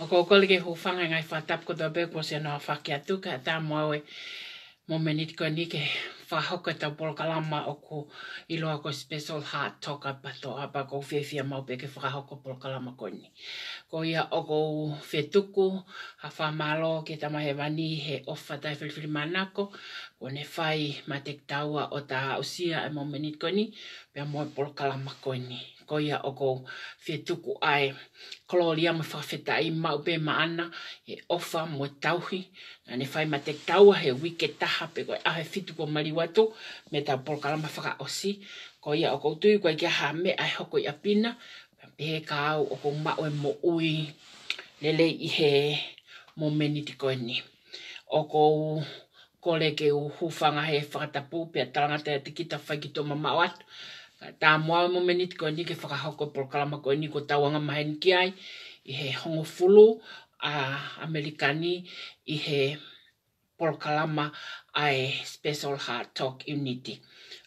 O ko koli ke hufanga ngai whatap ko tobe kwa se noa whakia tuka ta mwawe mo meniti ko ni ke whahoka ta polkalama o ko ilo ako special heart toka pato apa ko whewhia mau pe ke whahoka polkalama ko ni ko ia oko fetuku ha fa malo ke tama he vani he ofa tai fil fil manako ko ne fai ma tek taua o ta usia e mo menit ko pe mo e por kala ma ko ko ia oko fetuku ai klo lia ma fa feta i ma be ma ana e ofa mo tauhi na ne fai ma tek taua he wike taha pe ko a he fetuku mali watu me ta por kala ma fa ka osi ko ia oko tu ko ia ha me ai hoko ia pina he kau o ko mawe mo ui lele i he mo meni te koe O ko u ke u hufanga he whakatapu pia tarangata ya te kita whaikito ma mau atu. Tā mua mo meni te koe ke whakahoko por kalama koe ni ko tawanga mahen ki ai i he hongo fulu a Amerikani i he por kalama ai Special Heart Talk Unity.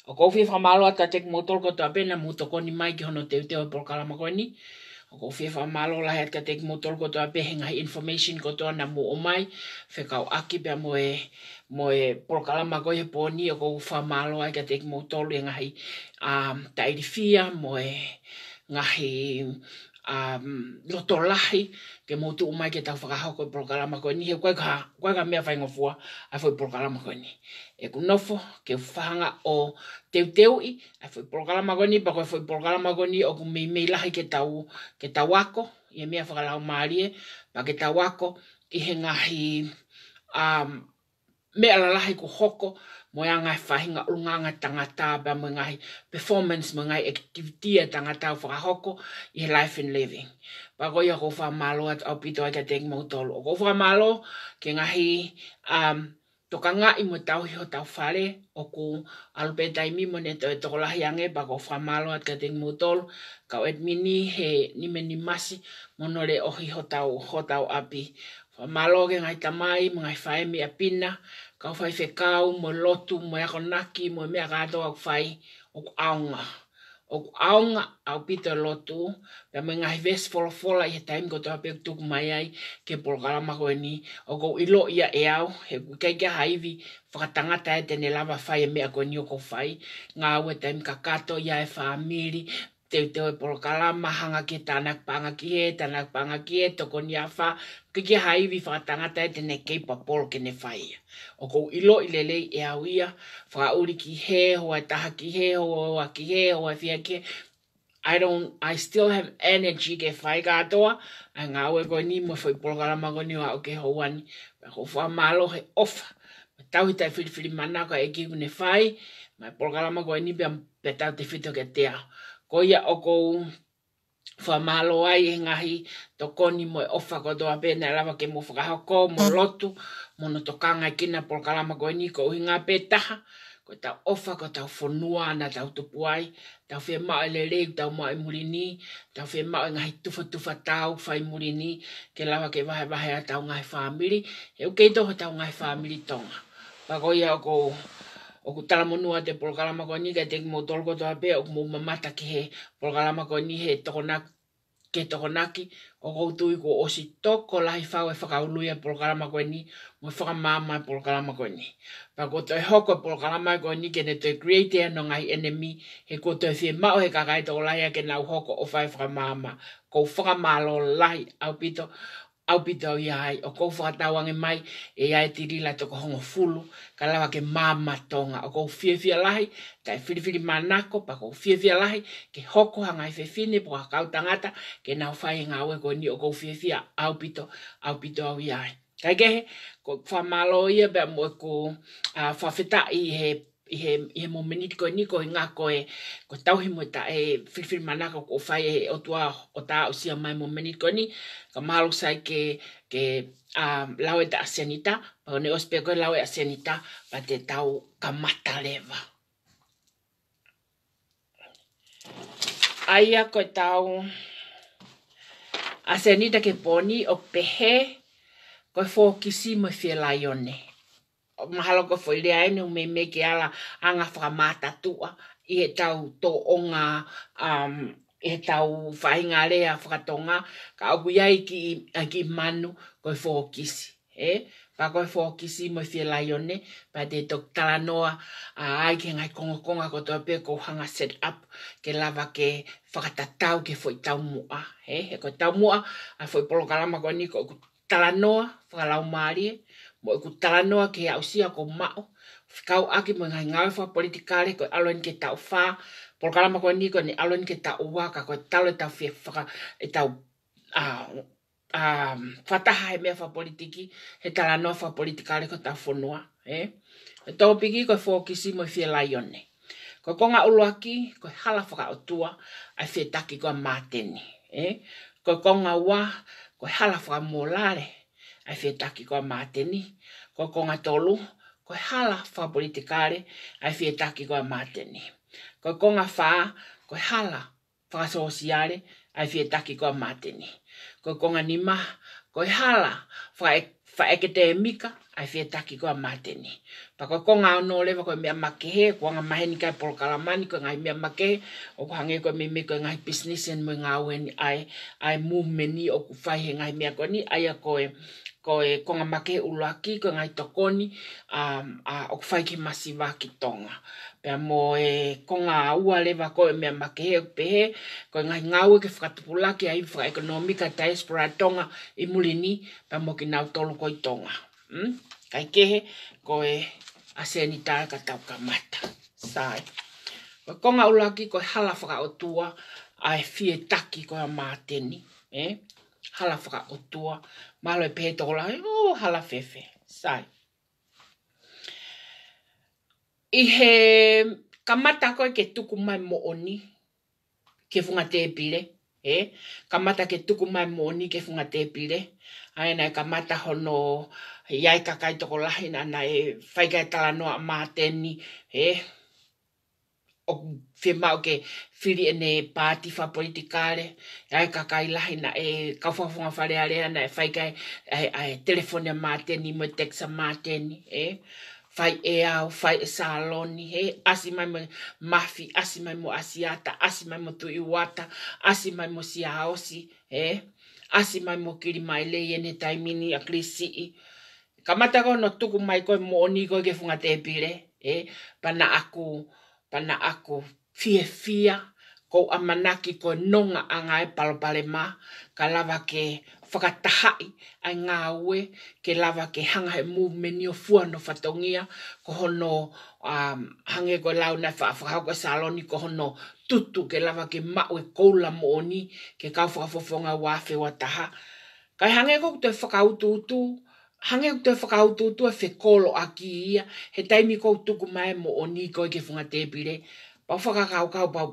O kofi fa malo ata tek motor ko tape na muto ko ni mai ki hono te ute o e porkala mako ni. O kofi fa malo la hetka tek motor ko tape henga information ko to na mu o mai. Fe kau aki pia mo e mo e porkala mako e poni o kofi fa malo ai ka tek motor lu henga hai um, tairifia mo e ngahi um, loto lahi ke mo tu mai ke tau whakaha koe programa koe ni he koe ka mea whaingo fua a fwoi programa koe ni. E nofo ke whanga o teu teu i a fwoi programa koe ni bako e fwoi programa koe ni o ku mei mei lahi ke tau, ke tau ako i e mea whakalau maarie pa ke tau ako i he ngahi um, la lalahi ku hoko mo ya ngai fahinga unga nga tangata ba mo ngai performance mo activity ya tangata fa hoko i life and living ba go ya go fa malo at opito ka teng mo tol go fa malo ke ngai um to nga i mo tau ho tau fale o ku albe dai mi mo neto e tola hiange ba go fa malo at ka teng mo tol ka wet mini he ni me ni masi mo no le o hi ho tau ho tau api fa malo ke ngai tamai mo ngai fae mi apina ka fai fe kau mo lotu mo ya konaki mo me agado au fai o aunga o aunga au pita lotu pe me ngai ves fol fol ai taim go tope tuk mai ai ke polgala ma ko ni o go ilo ia e au he kai ke haivi fratanga ta e te ne lava fai e me ko ni o ko fai nga au e taim ka kato ia e famili te te polgala ma hanga ke tanak panga ki e tanak panga ki e to ko ni afa ke ke hai vi fatanga tae te ne kei pa polo ke ne fai. O kou ilo i lelei e au ia, whakauri ki he, hoa taha ki he, hoa ki he, hoa fia ke, I don't, I still have energy ke fai katoa, a ngā ue koe ni mo whai polo kala mago ni wa o ke hoani, pa kou whā malo he ofa, ma tau hi tai whiriwhiri mana ka e ki ku ne fai. ma polo kala mago ni pia pe te whito ke tea. Ko ia o kou, fa malo ai ngahi to koni mo ofa ko do apena lava ke mo fa ko mo lotu mo no to kanga ki na por kala ma ko ni ko inga peta ko ta ofa ko ta fo nua na ta to puai ta fe ma le le ta ma e murini ta fe ma e ngai tu fa tu fa ta u fa murini ke lava ke va va ta ngai family e ke to ta ngai family tonga pa ko ya ko o ku talamonua te polokalama koni ka te kimo tolko toa pe o ku mou mamata ki he polokalama koni he tokonaki ke tokonaki o koutui ku osi toko lahi fau e whakauluia polokalama koni mo e whakamama polokalama koni. Pa ko toi hoko e polokalama koni ke ne toi create no ngai enemi he ko toi fie mao he kakai toko lahi a ke nau hoko o whai whakamama ko whakamalo lahi au pito au pitau ia ai o kou whakatauange mai e ai te rila toko hongo fulu ka lawa ke mamatonga o kou fiewhia lahi tai whiriwhiri manako pa kou fiewhia lahi ke hoko hangai whewhine po ka kau tangata ke nau whai e ngā ue ko ni o kou fiewhia au pito au pito au ia ai. Kai kehe, ko whamalo ia bea mwe ko uh, whawhita i he i he, i he momeni tiko niko i ngako e ko tauhi mo ta e filfil manaka ko fai e o tua o ta o sia mai momeni tiko ni ka mahalo sai ke ke a um, lau e ta asianita pa o ne ospe ko lau e asianita pa te tau ka mataleva aia ko tau asianita ke poni o pehe ko fokisi mo fie laione ne mahalo ko foi dia ene me me ke ala anga fa mata tua i e tau onga um e tau fainga le a fratonga ka buia ki ki manu ko fo kisi e pa ko fo kisi mo fi la yone pa de doktala noa a ai ke ngai kongo konga ko to pe ko hanga set up ke lava ke fakata tau ke foi tau mua e ko tau mua a foi polo kalama ko ni ko tala noa fa la mo ku tano ke au sia ko ma o fikau aki mo ngai ngai fa politikale ko alon ke tau fa por kala ma ko ni ko ni alon ke tau wa ka ko talo e ta fi fa ka e tau a a fataha e me fa politiki he tala no fa politikale ko ta fo e eh? to pigi ko fo kisi mo fi laione ko konga uloaki ko hala fa ka otua ai fi taki ko mateni e eh? ko konga wa ko hala fa molare ai fia taki kua mateni, kua konga tolu, kua hala wha politikare, ai fia taki kua mateni. Kua konga wha, kua hala wha sosiale ai fia taki kua mateni. Kua konga ni ma, kua hala wha, e, wha ai fia taki kua mateni. Pa kua konga leva lewa mia mea makehe, kua nga maheni kai polo kalamani, kua ngai mea makehe, o kua hangi mi mimi kua nga business en mo ngā ueni ai, ai movement ni o fa whaihe ngai mea kua ni, ai a ko e konga make ulaki ko ngai tokoni a um, a uh, ki masi wa ki tonga pe mo e konga ua le ko e me make he pe ko e ngai ngawe ke fka ki ai fra ekonomika diaspora tonga i mulini pe mo ki nau tolu ko i tonga mm? kai ke he ko e aseni ta ka tau ka mata sai ko konga aki ko e hala fra o tua ai fie e taki ko a mateni eh hala fra o tua Malo e pē tōko lai, hala fefe, sai. I he kamata koe ke tuku mai mo oni, ke funga te e pire. Eh? Kamata ke tuku mai mo oni, ke funga te e pire. Aina e kamata hono, iai kakai tōko lai, nana e whaikai tala noa mā teni. Eh? O fe mau ke whiri ene pāti wha politikare, ai e ka kai lahi na e kawhawhonga whare area na e whaikai ai, ai telefone māteni, mo teksa māteni, e. Fai e au, fai e saloni, he, asi mai mo mafi, asi mai mo asiata, asi mai mo tui wata, asi mai mo si aosi, he, asi mai mo kiri mai lei ene taimini a krisi. Ka matako no tuku mai koe mo onigo ke funga te pire, he, pana aku, pana aku, fie fia ko amanaki ko nonga anga e palopale ma ka lava ke whakatahai a ngā ue ke lava ke hanga he mūmeni o fuano whatongia ko hono um, hange ko lau na whakawhakao saloni ko hono tutu ke lava ke maue koula mooni ke kau whakafofonga wa wa taha. Kai hange ko kutu e whakautu utu, hange ko te e whakautu utu e whekolo a ki ia, he taimi ko tuku mai mooni ko i ke whunga tepire, kau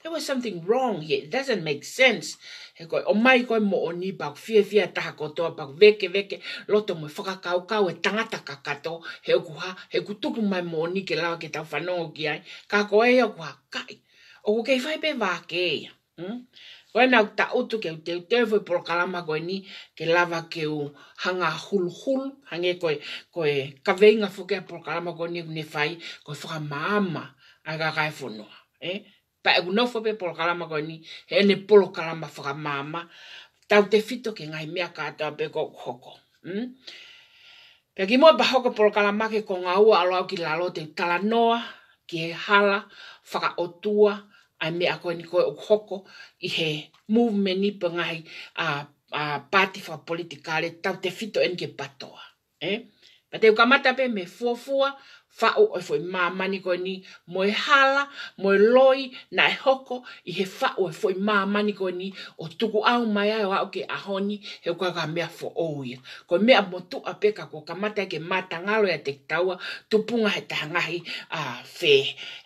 There was something wrong here. It doesn't make sense. He koe, o mai koe mo o ni pak fie fie taha kotoa pak veke veke, loto mo whakakau kau e tangata kakato, he oku ha, he kutuku mai mo o ni ke lawa ke tau whanongo ki ai, ka koe e oku ha, kai, oku kei whaipe vake, hmm? Koe nau ta utu ke ute ute fwe porokalama koe ni ke lava keu hanga hul hul. Hange koe, koe kaveinga fuke a porokalama koe ni ne fai koe fuka maama aga kai fonoa. Eh? Pa egu nau fwe porokalama koe ni he ne porokalama fuka maama. Tau te fito ke ngai mea kato pe koko hoko. Mm? Pea ki mua bahoko porokalama ke konga ua alo au ki lalote talanoa ki hala, whaka otua, ai me ako ni koe o hoko i he movement ni pangai a a party for political tau te fito en patoa eh pa te ka mata pe me fofua fa'o e foi mamani ko ni mo e hala mo e loi na e hoko i he fa'o e foi mamani ko ni o tuku au mai ai o ke ahoni he ko ga mea fo oia ko mea mo tu a peka ko kamata ke mata ngalo ya e tektawa tu punga he tangahi a fe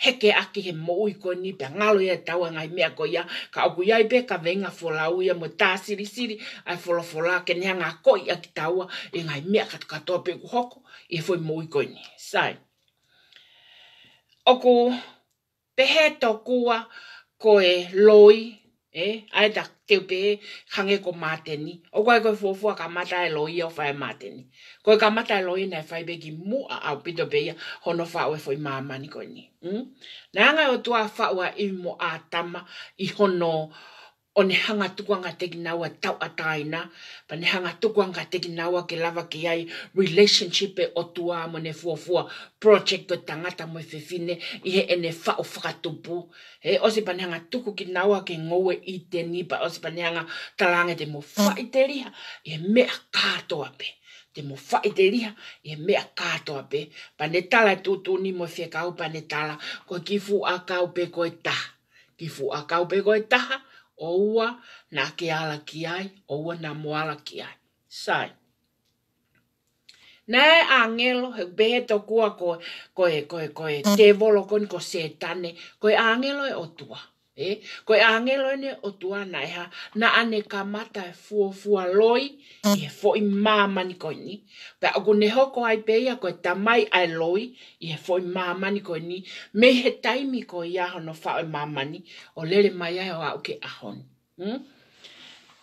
heke aki he mo ui ko ni pe ngalo ya e tawa ngai mea ko ya ka oku ya i peka venga fo la uia mo ta siri siri ai fo lo fo la ke ni hanga koi a ki tawa e ngai mea katoa peku hoko e foi mo ui ko ni sai oko te he tokua ko e loi, e, ae ta teo pe hange ko mateni, o koe koe fuafua ka mata e loi o fai mateni. Koe ka mata e loi nei fai beki mua au pito peia hono whaue fwoi mamani koe ni. Mm? Nā ngai o tua whaua i mo ātama i hono o ne hanga tuku anga teki tau ataina, pa ne hanga tuku anga teki ke lava ki ai relationship e otua mo ne fuafua project o e tangata mo e fine i he ene wha o whakatupu. He osi pa ne hanga tuku ki nawa ke ngowe i te nipa, osi pa ne hanga talange te mo mm. whai te riha, i he mea katoa pe. Te mo whai te riha, i he mea katoa pe. Pa ne tala tutu ni mo fia kau pa ne tala, ko kifu a kau pe koe taha. Kifu a kau pe koe taha, oua na ke ala ki ai, oua na moala ki ai. Sai. Näe angelo, he behe tokua koe, koe, koe, koe, te mm. volo kon ko se tane, koe angelo e otua. e ko angelo ni o tua na ha na ane ka mata fuo e fuo loi e mm. fo i mama ni ko ni pe ago ne ho ko ai pe ia ko ta mai ai loi e fo i mama ni ko ni me he taimi ko ia ho no fa o e mama ni o lele mai ai o ke ahon hm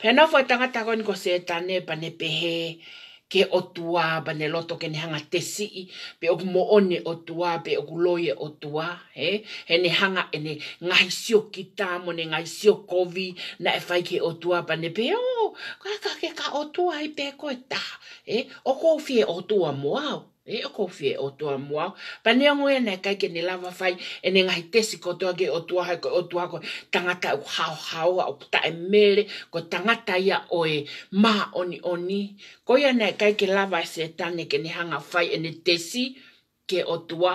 pe na fo tanga ta ko ni ko se e ta ne pa ne pe he ke o tua ba ne loto ke nehanga te sii, pe o mo one o tua, pe o loye o tua, he, he nehanga e ne ngai sio ki tamo, ne ngai sio kovi, na e fai ke o tua ba ne pe o, oh, ka ka ke ka o tua i pe ko e ta, he, o kofi e o tua mo au, e o ko fie o toa mua pa ne ngoe ne kai ke ne lava fai e ne ngai tesi ko toa ke o toa ko o toa ko tangata u hao hao o ta e mele ko tangata ia oe ma oni oni ko ia ne kai ke lava e se tane ke ne hanga fai e ne tesi ke o toa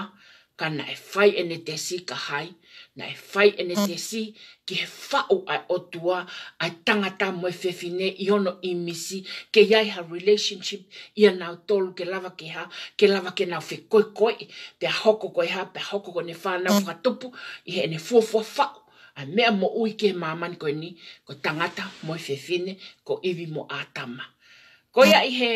kana e fai e ne tesi ka hai na e fai e ne mm. se si ki he fa'u ai o tua ai tangata mo e fefine i ono i misi ke iai ha relationship i a nao tolu ke lava ke ha ke lava ke nao fe koi koi pe a hoko koi ha pe a hoko koi ne whanau mm. whatupu i he ne fua fua a mea mo ui ke mamani koi ni ko tangata mo e fefine ko iwi mo atama. Ko ia i he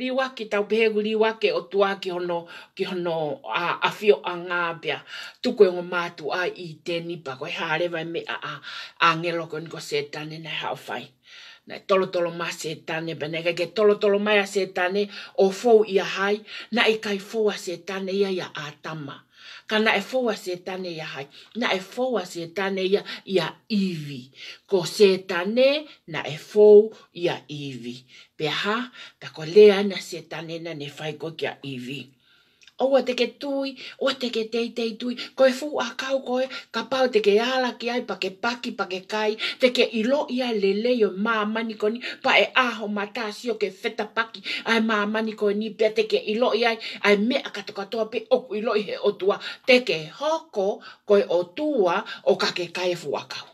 liwa ki tau pehegu liwa ke o tua ki hono, a, fio a ngā bea. Tuko e mātu a i te nipa koe hāre vai me a, a, a ngelo koe niko se tane nei hao fai. Nei tolo tolo ma se tane, bene ke tolo tolo mai a se tane o fou ia hai, na i kai fou a se tane ia ia a tamaa ka na e fowa se tane ya hai. Na e fowa se tane ya, ya iwi. Ko se tane na e fow ya iwi. Pe ha, ka ko lea na se tane na ne fai ko kia iwi. Iwi. Oua teke tui, oua teke teitei tui, koe fu a kau koe, ka pau teke ala ki ai, pake paki, pake kai, teke ilo ia leleio maa mani koni, pa e aho mata sio ke feta paki, ai maa mani koni, pe teke ilo ia, ai mea kato katoa pe oku ilo ihe o tua, teke hoko koe o tua, o kake kai e fu a kau.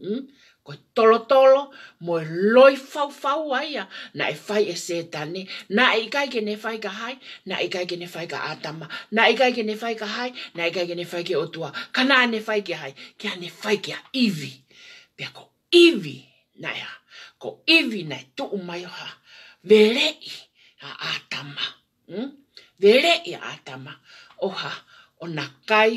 Hmm? o tolo tolo mo loi fau fau aia na e fai e se tane na e kai ke ne fai ka hai na e kai ke ne fai ka atama na e kai ke ne fai ka hai na e kai ke ne fai ke otua kana ne fai ke hai ke ne fai ke ivi pe ko ivi na ya ko ivi na tu mai ha vele i a atama mm? vere i atama oha ona kai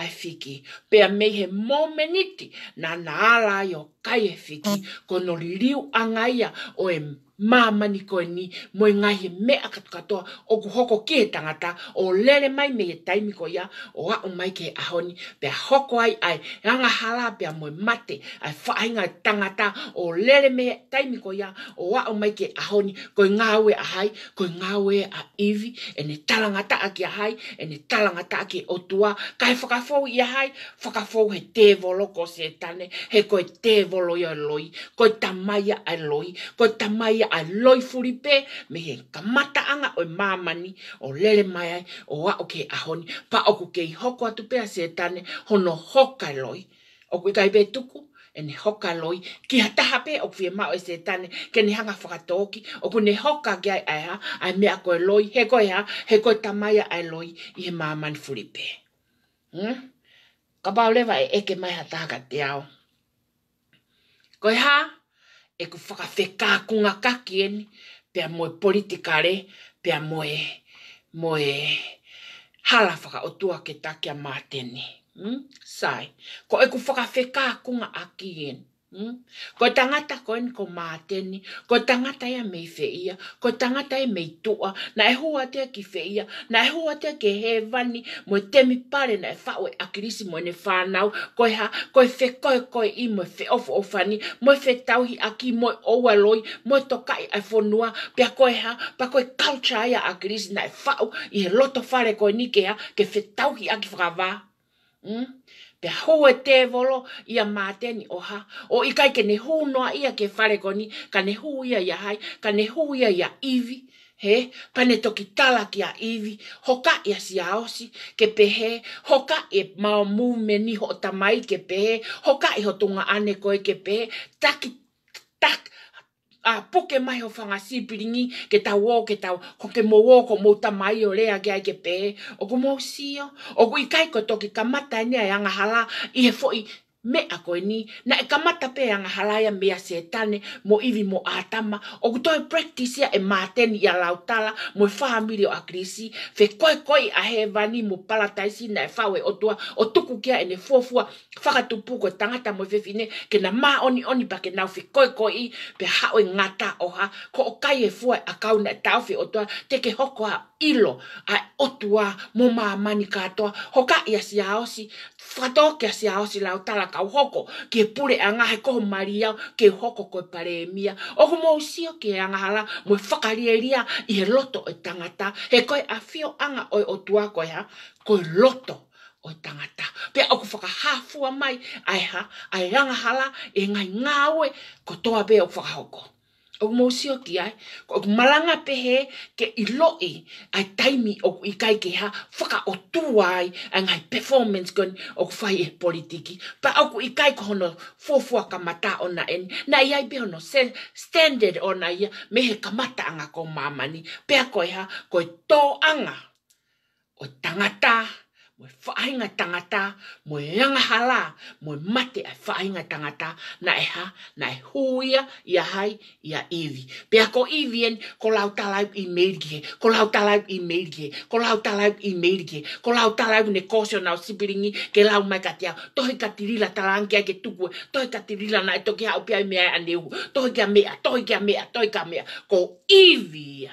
ai fiki. Pea mei he momeniti na naala i o kai e fiki. Mm. Ko no liriu angaia o e mamani koe ni mo me ngahi mea katukatoa o ku hoko ke tangata o lele mai me e taimi ko ia o a mai ke ahoni pe hoko ai ai nga hala pe mo e mate ai whaainga tangata o lele me e taimi ko ia o a mai ke ahoni koe ngāwe a hai koe ngāwe a iwi e ne talangata a ki hai e ne talangata a ki o tua kai whakafou i a hai whakafou he te volo ko se tane he ko te volo ia loi koe tamaia ai loi ko tamaya a loi furi pe me he kamata anga o mamani o lele mai ai o a o kei ahoni pa o ku kei hoko atu pe a tane hono hoka loi o kui kai pe tuku e ne hoka loi ki hataha pe o kufie mao e setane ke ne hanga whakatooki o ku ne hoka ki ai ai ha ai mea koe loi he koe ha he koe tamaya ai loi i he ni furi pe hmm? ka pao lewa e eke mai hataha ka te ao Koe ha? ha? e ku whakawhekā kunga kaki eni, pia moe politika re, pia moe, moe hala whaka o tua ke takia mātene. m hmm? Sai, ko e ku whakawhekā kunga aki eni. Mm? Ko tangata koen ko mateni, ko tangata ia mei feia, ko tangata ia mei tua, na e hua tea ki feia, na e hua tea ke hevani, mo e temi pare na e whaue akirisi mo e ne whanau, ko e ha, ko e fe koe koe i mo fe of ofani, mo fe tauhi aki mo e oua loi, mo e tokai ai whonua, pia ko ha, pa koe kalcha ia akirisi na e whau, i he loto fare koe ni ke ha, ke fe tauhi aki whakavaa. Hmm? pe hoa te volo ia mateni oha. O i kai ke ne hūnoa ia ke whare koni, ka ne hūia ia hai, ka ne hūia ia iwi, he, pane toki tala ki a iwi, hoka ia si aosi ke pehe, hoka e mao mu me niho o tamai ke pehe, hoka e hotunga ane koe ke pehe, taki, taki, a ah, poke mai o whanga sipiringi ke tau o ke tau ko ke mo o ko mouta mai o lea ke ai ke pē o ko mo o ko i kai ko toki ka mata ni ai e anga hala i he fo i me a koe ni, na e kamata pe anga halaya mea se mo iwi mo atama, o kuto e practice ya e mateni ya lautala, mo family whaamiri o akrisi, fe koe koe a hevani mo palataisi na fawe e o tua, o tuku kia e ne fuafua, whakatupu koe tangata mo e fefine, ke na ma oni oni pa ke nau fe koe koe i, pe hao e ngata oha, ko o kai e fua a kauna e tau fe o tua, te ke hoko a ilo, a o otua, mo maa mani katoa, hoka ia si aosi, fatoke si a osi lau tala kau hoko ke pule anga he koho mari au ke hoko koe pare e mia o humo usio ke anga hala mo whakarieria i he loto o tangata he koe a fio anga oi o tua koe ha koe loto o tangata pe aku whakahafua mai ai ha ai anga hala e ngai ngawe ko toa be o whakahoko o mo si ki ai ko malanga pe he ke i loi ai taimi o i kai ke ha faka o tu ai ai performance gun o fai e politiki pa o i kai ko no fo fo ka mata ona na en na i ai be ona sel standard ona na me he ka mata anga ko mamani pe ko ha ko to anga o tangata mo e whaainga tangata, mo e hala, mo e mate e whaainga tangata, na e ha, na e huia, ia hai, ia iwi. Pea ko iwi en, ko lau talau i meirige, ko lau talau i meirige, ko lau talau i meirige, ko lau talau ne kosio nao sipiringi, ke lau mai katiao, tohi katirila talangia ke tukue, tohi katirila na e toki hau piai mea aneu, tohi kia mea, tohi kia mea, tohi kia mea, ko iwi ya.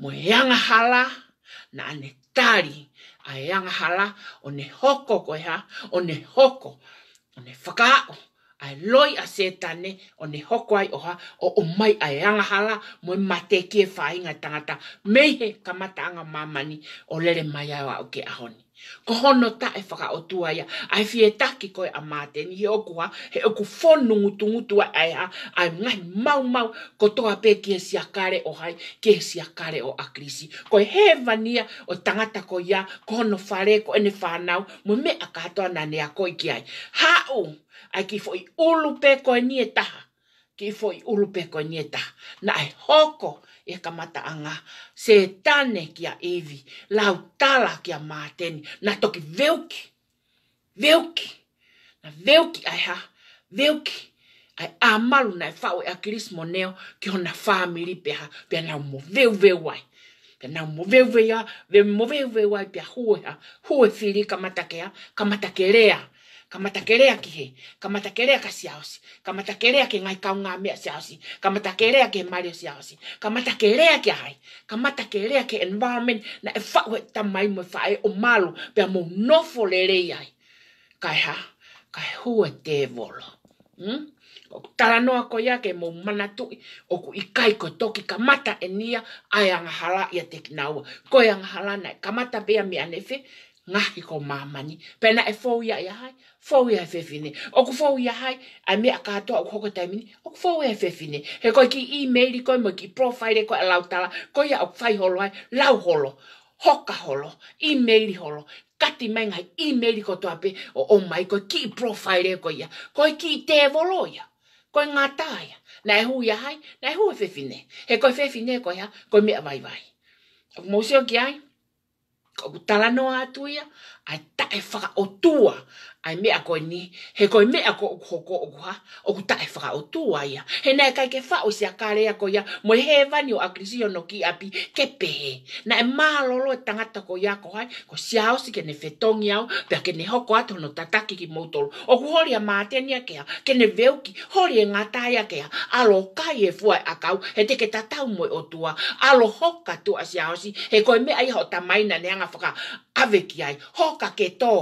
Mo e hala, na ane tari, a e hala, o ne hoko koe ha, o ne hoko, o ne whakao ai loi a tane o ne hoko ai oha o o mai ae angahala mo e mateki e whainga tangata meihe ka mataanga mamani o lere mai awa o ke ahoni. Ko hono ta e whaka o tuaia, ai fie taki koe a mateni he oku ha, he oku fonu ngutu ngutu ai ae ha, ae ngai mau mau ko toa pe ki e siakare o hai, ki e siakare o akrisi. Ko e he vania o tangata ko ia, ko hono whare ko ene whanau, mo me a katoa nanea koi ki ai. Ha o! ai ki foi ulu pe ko ni eta ki foi ulu pe ko ni eta na e hoko e kamata anga se tane ki a evi Lau utala ki a maten na toki veuki veuki na veuki ai ha veuki ai a na fa o e a krismo neo ki ona family pe ha pe na mo veu veu ai Te nau moveu vea, ve moveu vea pia hua, hua whiri ka matakea, kamatakelea kamata kerea ki he, kamata kerea ka siaosi, kamata kerea ke ngai kau ngā mea siaosi, kamata kerea ke mario siaosi, kamata kerea ke hai, kamata kerea ke environment na e whakwe ta mai mo e whae o malo pia mo nofo le rei ai. Kai ha, kai hua e te volo. Hmm? O tala noa ko ia ke mo mana o ku i ko toki kamata e nia ai anga hala ia te kinaua. Koi anga hala nai, kamata bea mi anefe, ngahi ko mamani. Pena e fōu ia ia hai, fau ia he fefine. O ku fau ia hai, a mea a kato a kuhoko taimini, o ku fau ia he fefine. He koi ki e-mail i koi, mo ki profile e koi alau tala, koi a o fai holo hai, lau holo, hoka holo, e-mail holo, kati mainga e-mail i koto ape, o o mai koi ki profile e koi ya. koi ki te volo ia, koi ngata ya. na e hui hai, na e hui fefine. He koi fefine koi ya. koi mea vai vai. O ku mousio ki ai, ko ku talanoa atu ia, ai ta e whaka o ai me ako ni, he ko me ako ko ko o kua, o ku tae whaka o tū aia. He na ka ke whao si a kare a koe ia, mo he vani o akrisio no ki api, ke pe Na e mālolo e tangata koe ia koe, ko si hao si ke ne whetongi au, pia ke ne hoko to no tataki ki moutolo. O ku hori a ni a kea, ke ne veu ki, hori e ke a kea, alo kai e fuai e a kau, he te ke tatau moe o tua, alo hoka tu a si hao si, he koe me aia o tamaina neanga whaka, ave ki ai hoka ke tō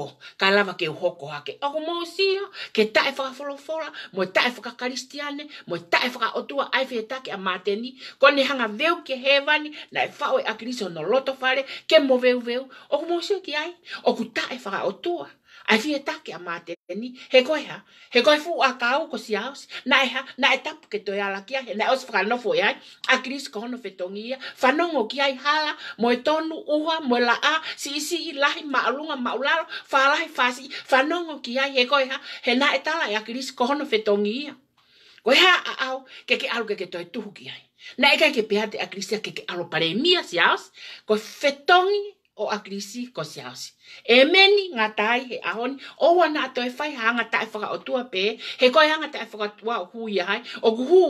ka lava ke uhoko hake ako mo sio ke tae whaka wholofora mo tae whaka karistiane mo tae whaka otua ai whee take a mātenni kone hanga veu ke hevani na e whaoe a kiriso no loto whare ke mo veu veu ako mō sio ki ai oku tae whaka otua ai fie take a mateteni he koe ha he koe fu a kau ko si aos na e ha na e tapu ke toi ala kia he na e osi whakalino fo iai a kris kono fetongi ia whanongo ki ai hala mo e tonu uha mo e la a si isi i lahi maalunga maulalo whalahi fasi whanongo ki ai he koe ha he na e tala a kris kono fetongi ia koe ha a au ke ke alu ke ke toi tuhu ki ai na e kai ke pehate a kris ke ke alo paremia si aos koe fetongi o akrisi ko se ausi. E meni ngā tai he ahoni, o wana ato e whai hanga ta e whakaotua pē, he koe hanga ta e whakaotua o hui ahai, o kuhu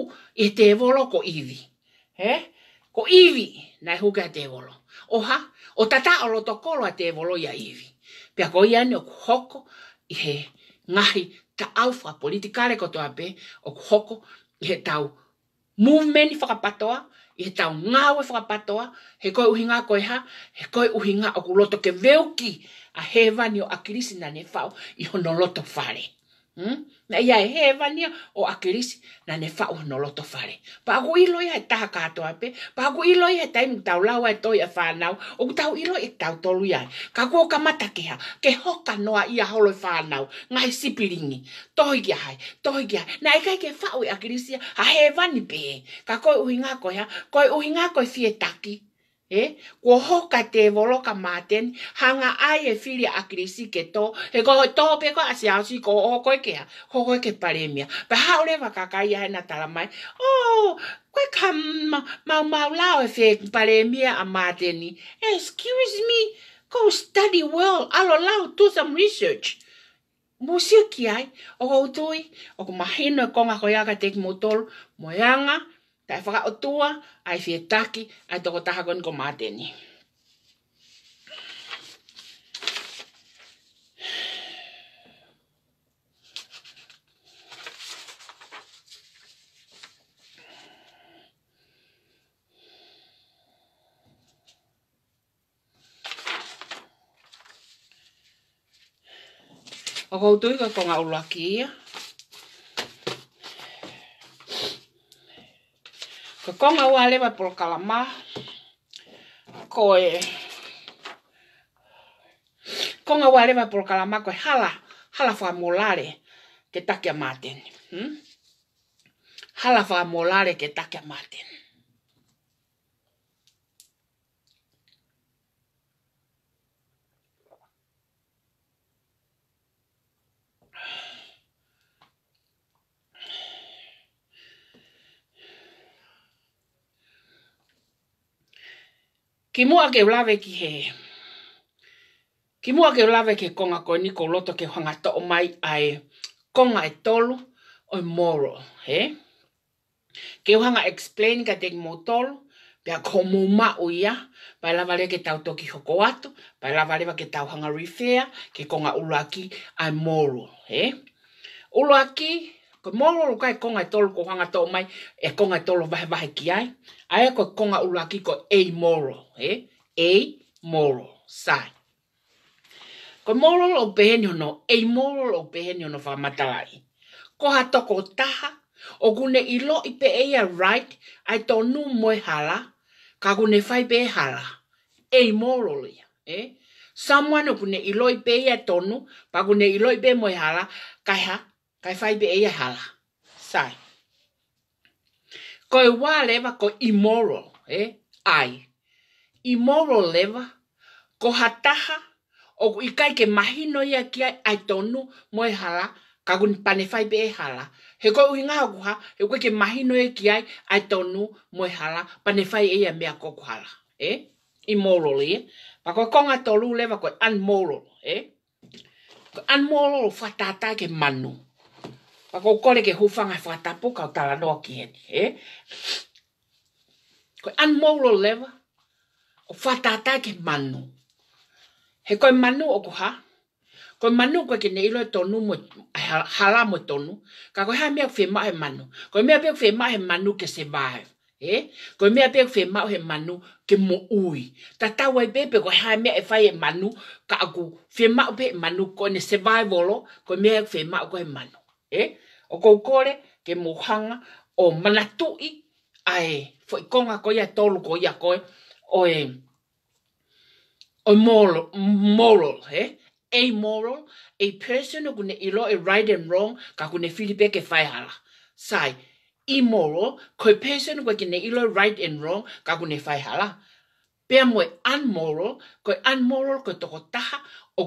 i te volo ko iwi. He? Ko iwi na e huke a te volo. O ha, o tata o loto kolo a te volo i a iwi. Pia ko iane o kuhoko i he ngahi ta au politikare ko toa pē, o kuhoko i he tau movement whakapatoa, i he tau ngā ue whakapatoa, he koe uhinga koe ha, he koe uhinga o ku loto ke veuki a hewa ni o akirisi na ne whao i hono loto whare. Hmm? Na ia e hewa nia o akirisi na ne fa o no loto fare. Pa ako ilo ia e taha katoa pe, pa ako ilo ia e taim tau lau e toi a whanau, o tau ilo e tau tolu ia. Ka kua ka matakeha, ke hoka noa ia holo e whanau, ngai sipiringi. Toi kia hai, toi kia hai. Na eka ke fa o akirisi ia, ha hewa ni pe. Ka koi uhinga koi ha, koi uhinga koi fie taki e eh? ko hoka te volo maten hanga ai e fili a krisi ke to e ko to pe ko asia si ko o ko ke ko ko ke paremia pa ha ole va kaka ia na tala mai o oh, ko ka ma ma la o fe paremia a maten excuse me go study well alo la to some research Musiu ki ai, o koutui, o ko mahinu e konga ko iaka teki motol, moyanga tai otua, ai taki, ai toko taha kon ko māteni. O koutuika ko ngā ulakia. Ka konga ua lewa polo kalama. Ko e... Konga ua lewa polo kalama ko e hala. Hala wha molare ke takia mātene. Hmm? Hala wha molare ke takia mātene. ki mua ke ulawe ki he. Ki mua ke ulawe ke konga koe ni ko loto ke hanga to mai ai konga e tolu o moro. He? Ke hanga explain ka teki mo tolu pia ko mo ma o ia, pai lava lea ke tau toki hoko atu, pai lava lewa ke tau hanga rifea, ke konga ulaki ai moro. He? Ulaki, ko moro lo kai konga tolu ko hanga to mai e konga tolu vahe vahe ki ai ai e ko konga ulaki ko e moro e e moro sai ko moro lo behenyo no e moro lo behenyo no fa matalai ko ha toko taha o gune i lo i pe eia right ai to nu moe hala ka gune fai pe hala e moro lia e someone o gune i lo i pe ia tonu pa kune i lo i pe moe hala kai ha kai fai be eia hala. Sai. Ko e wā lewa ko immoral, eh? ai. Immoral lewa, ko hataha, o i kai ke mahino ia kia ai tonu mo e hala, ka kun pane fai be e hala. He ko uhinga hakuha, he koe ke mahino ia kia ai tonu mo e hala, pane fai eia mea koku hala. Eh? Immoral, eh? Pa ko konga tolu lewa ko unmoral, eh? Ko unmoral fatata ke manu ko kore ke hufanga e whakatapu kau tala noa ki hene. He? Koe anmolo lewa, o whatata ke manu. He koe manu o kuha, koe manu koe ke neilo e tonu, mo, e hala mo tonu, ka koe hae mea whema he manu. Koe mea pia whema he manu ke se bae. He? Koe mea pia whema he manu ke mo ui. Ta tau ai pepe koe hae mea e whai he manu, ka aku whema pe manu koe ne se bae volo, koe mea whema koe he manu. Eh? o kou kore ke muhanga o manatui ai foi konga ko ia tolu ko ia koe o e o moral, moral he eh? amoral a person o kune ilo e right and wrong ka kune filipe ke fai hala sai immoral ko person ko kune ilo right and wrong ka kune fai hala pe mo unmoral ko unmoral ko tokotaha o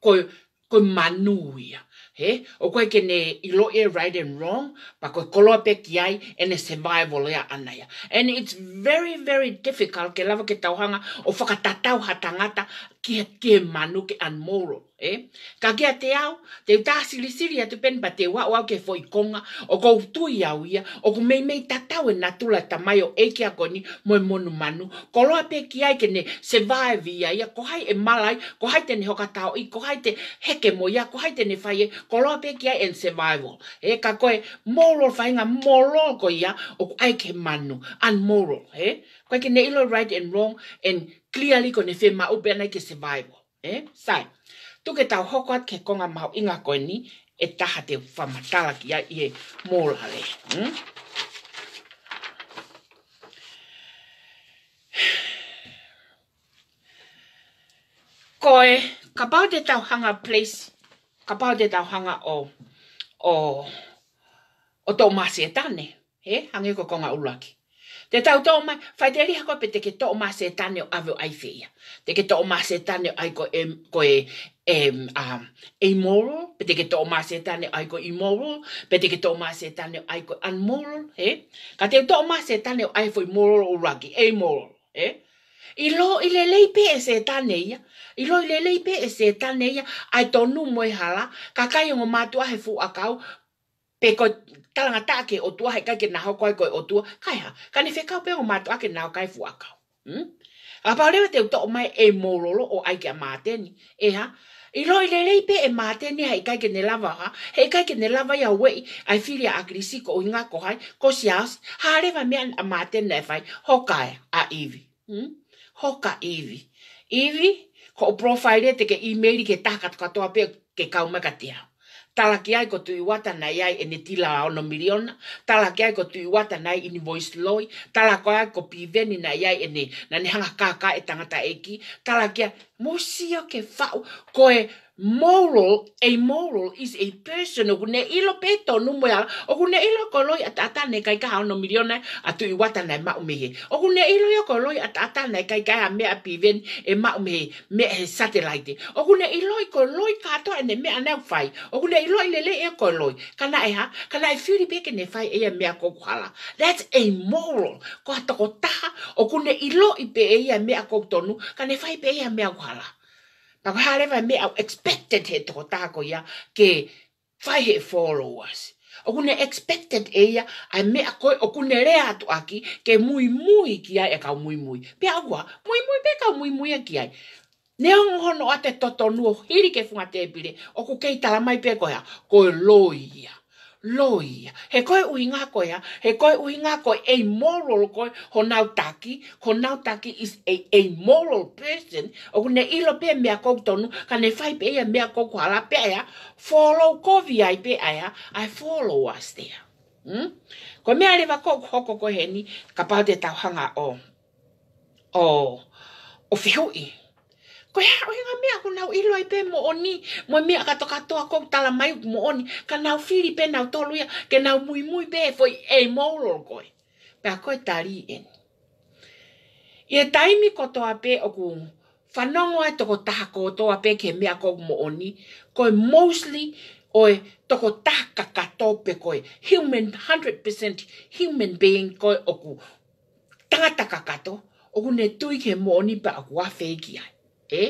ko ko manuia he o koe ke ne ilo e right and wrong pa koe koloa pe ki ai e ne survival ea anaya and it's very very difficult ke lava ke tauhanga o whakatatau hatangata ki he manu ke unmoral e ka gea te ao te ta sili sili atu pen pa te wa o ke foi konga o ko tu ia ia o ko mei mei tatau e na tula ta mai o eki a koni mo e monu manu ko loa pe ki ai ke ne se vae via ia ko hai e malai ko hai te ne hoka tau i ko hai te heke mo ia ko hai te ne fai e ko loa pe ki ai en survival e ka koe molo fainga molo ko ia o ko ai ke manu an moro eh? e ko ke ne ilo right and wrong and clearly ko ne fe ma upe ke survival e sai tuke tau hoko at ke konga mau inga koe ni e taha te whamatala ki a ie mōlale. Hmm? Koe, ka pau te tau hanga place, ka pau te tau hanga o, o, o tō masi e tāne, he, hangi ko konga ulaki. Te tau tō mai, whai te riha koe pe te ke tō mā se tāne o awe ai whia. Te ke tō mā se tāne ai ko e, ko e, e um, immoral, pe te ke tō mā se tāne ai ko immoral, pe te ke tō mā se tāne ai ko unmoral, he? Ka te tō mā se tāne o ai fwi moral o rugi, e immoral, he? I lo i le lei pe e se tāne ia, i lo i le lei pe e se tāne ia, ai tō nu moe hala, ka kai o mātua he fu akau, pe ko talanga take o tua hai kai ke naho koi koi o tua kai ha ka ne fekau pe o mato ake naho kai fu aka hmm? a pa te uta mai e mololo o ai ke a mateni e ha i lo i lelei pe e mateni hai kai ke ne lava ha hai kai ke ne lava ya wei ai fili a agrisiko o inga kohai ko si as ha rewa mea a mateni e fai hokai a iwi hmm? hoka iwi iwi ko o profile e te ke email ke taka tukatoa pe ke kaumakatea talaki ai ko tui wata nai ai ene tila ono miliona, talaki ai ko tui wata nai ini voice loi, talako ai ko piveni nai ai ene nani hanga kaka e tangata eki, talaki ai mosio ke fau ko e moral a moral is a personal ne ilo peto no mo ya o ne ilo koloi atata ne kai ka no miliona atu i wata na e ma umi o ne ilo yo koloi atata ne kai ka me a piven e ma umi me he satellite o ne ilo i koloi ka to ne me ana fai o ne ilo i lele e koloi kana e ha kana e fili beke ne fai e me a ko kala that's a moral ko ta ko ta o ne ilo i pe e me a ko tonu kana fai pe e me a kala Ka ko hareva me au expected he toko tāko ia ke whai he followers. O kune expected e ia ai me a koe o kune rea atu aki ke mui mui ki ai e kau mui mui. Pea ua, mui mui pe kau mui mui aki e ai. Ne on hono ate toto nuo hiri ke funga te pire o ku kei tala mai pe koe loia loi. He koe ui ngā koe ha, he koe ui ngā koe e moral koe ho nau taki, ho nau taki is a, a moral person, o kune ilo pē mea kou tonu, ka ne whai pē ia mea kou kuala pē aia, follow kovi ai pē aia, ai follow us there. Hmm? Ko mea lewa kou hoko koe heni, ka pau tau hanga o, o, o fihui ko ya o nga me ko nau ilo ite mo oni mo me ka toka to ko tala mai mo oni ka nau filipe nau to luia ke nau mui mui be e foi e mo lo koi pe ko tari en ye taimi ko to ape o ku fanongo e toko taha ko to ape ke me ko mo oni ko mostly o e toko taka ka tope koe, human, 100% human being koe oku tangata ka kato, oku ne tui ke mo oni pa aku wa fegi ai e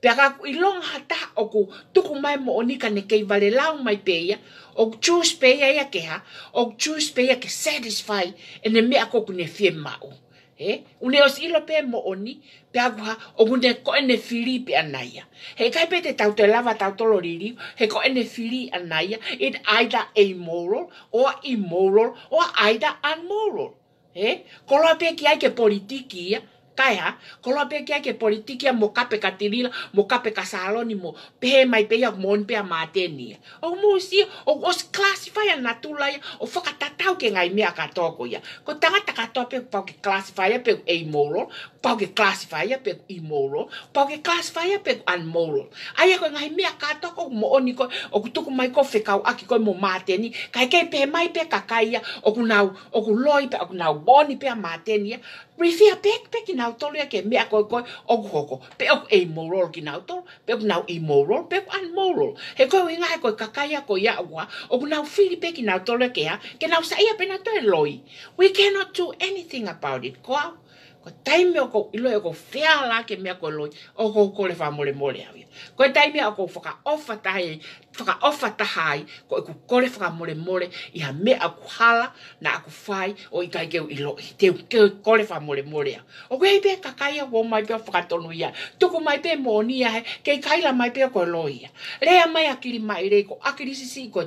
pe ka i long hata o ku tuku mai mo oni ka ne kei vale lau mai pe ia o choose pe ia ia keha o choose pe ke satisfy e ne me ako ku fie mau e une os ilo pe mo oni pe aguha o ku ne ko ene filipi anaya he kai pe te tau te lava tau tolo riri he ko ene fili anaya it either amoral or immoral or either unmoral Eh, kolo pe ki ai ke politiki ia kaya ko lo pe kya ke politiki mo kape ka tirila mo kape ka saloni mo pe mai pe ya mon pe ma teni o mo si o os classify na tula ya o foka tatau ke ngai mia ka toko ya ko tanga ta ka tope pa ke classify ya pe e moro pa ke classify ya pe e moro pa ke classify ya pe an moro ai ko ngai mia ka toko mo oni ko o ku tuku mai ko fe ka aki ko mo ma teni kai ke pe mai pe ka kaya o ku nau o ku loi pe o ku nau boni pe ma teni Rifia pek pek ina utolo ya ke me ako ko ogu hoko. Pe ok e moral ki na utolo. Pe ok nau immoral, pe ok an moral. He ko inga ko kakaya ko ya ua. Ogu nau fili pek ina utolo ya ke Ke nau saia pe na to eloi. We cannot do anything about it. Ko au ko taimi o ko ilo e fia la ke mea ko loi o ko kore wha mole mole au ia. Ko taimi o ko whaka ofa tai foka ofa tai ko e ko kore whaka mole mole i ha mea aku hala na aku whai o i kai keu ilo i teu keu kore wha mole mole au. O ko hei pia kakai a mai pia whakatonu ia, tuku mai pia mo ni ia he, kei kaila mai pia ko loi ia. Rea mai akiri mai rei ko akiri sisi ko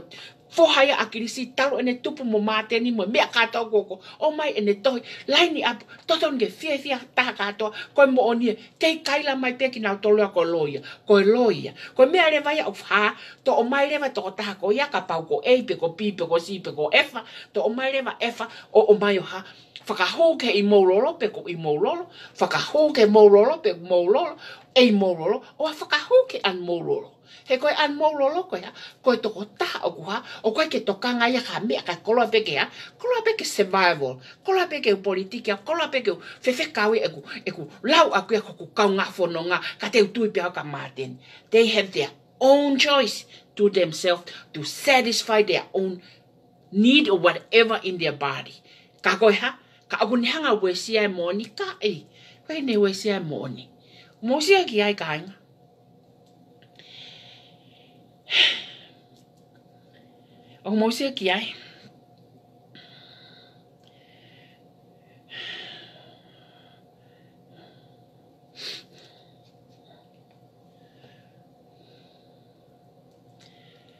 fo haya akirisi taro ene tupu mo mate ni mo me akata koko o mai ene toi laini ap toto nge fie fie ta akata ko mo onie ke kaila mai te ki na tolo ko loia ko loia ko me ale vaya of ha to o mai leva to ta ko ya ka pau ko ei pe ko pi pe ko si pe ko efa to o mai leva efa o o mai ha faka ho ke i mo lolo pe ko i mo lolo faka ho ke mo lolo pe mo e ei mo lolo o faka ho ke an mo lolo he koe an koe koe toko o o koe ke toka ngai a ka mea koloa peke koloa peke survival, koloa peke u politiki koloa peke u fefe kawe eku, eku lau koku kau ngā whono ngā, ka te utui pia ka They have their own choice to themselves to satisfy their own need or whatever in their body. Ka koe ha, ka aku nehanga wesia moni ka ne wesia e moni. Mosia ki ai ka 我冇燒幾啊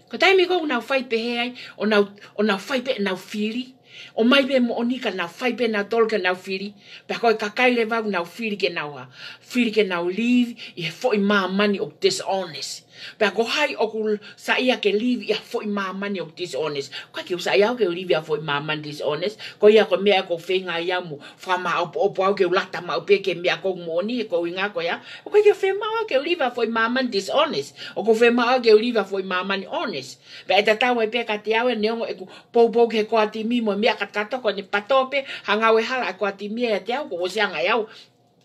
！Ko tai miko unau whaipe he ai, o nau, o nau whaipe nau whiri. O mai be mo onika nau whaipe nau tolu ke nau whiri. Pea koe kakai le vau nau whiri ke nau ha. Whiri ke nau leave, i he fo i mā mani o dishonest. Pea ko hai oku sa ia ke livi ia foi mamani o dishonest. Kwa ki usa ia ke livi ia foi mamani dishonest. Ko ia ko mea ko whenga ia mu. Fwa ma opo opo au ke ulata ma upe ke mea ko moni e ko inga ko ia. Kwa ki fe mawa ke livi ia foi mamani dishonest. O ko fe mawa ke livi ia foi mamani honest. Pea eta tau e pe kati au e neongo e ku pou pou ke ko ati mi mo mea katkatoko ni patope. Hangau e hala e ko ati mi e te au ko usianga iau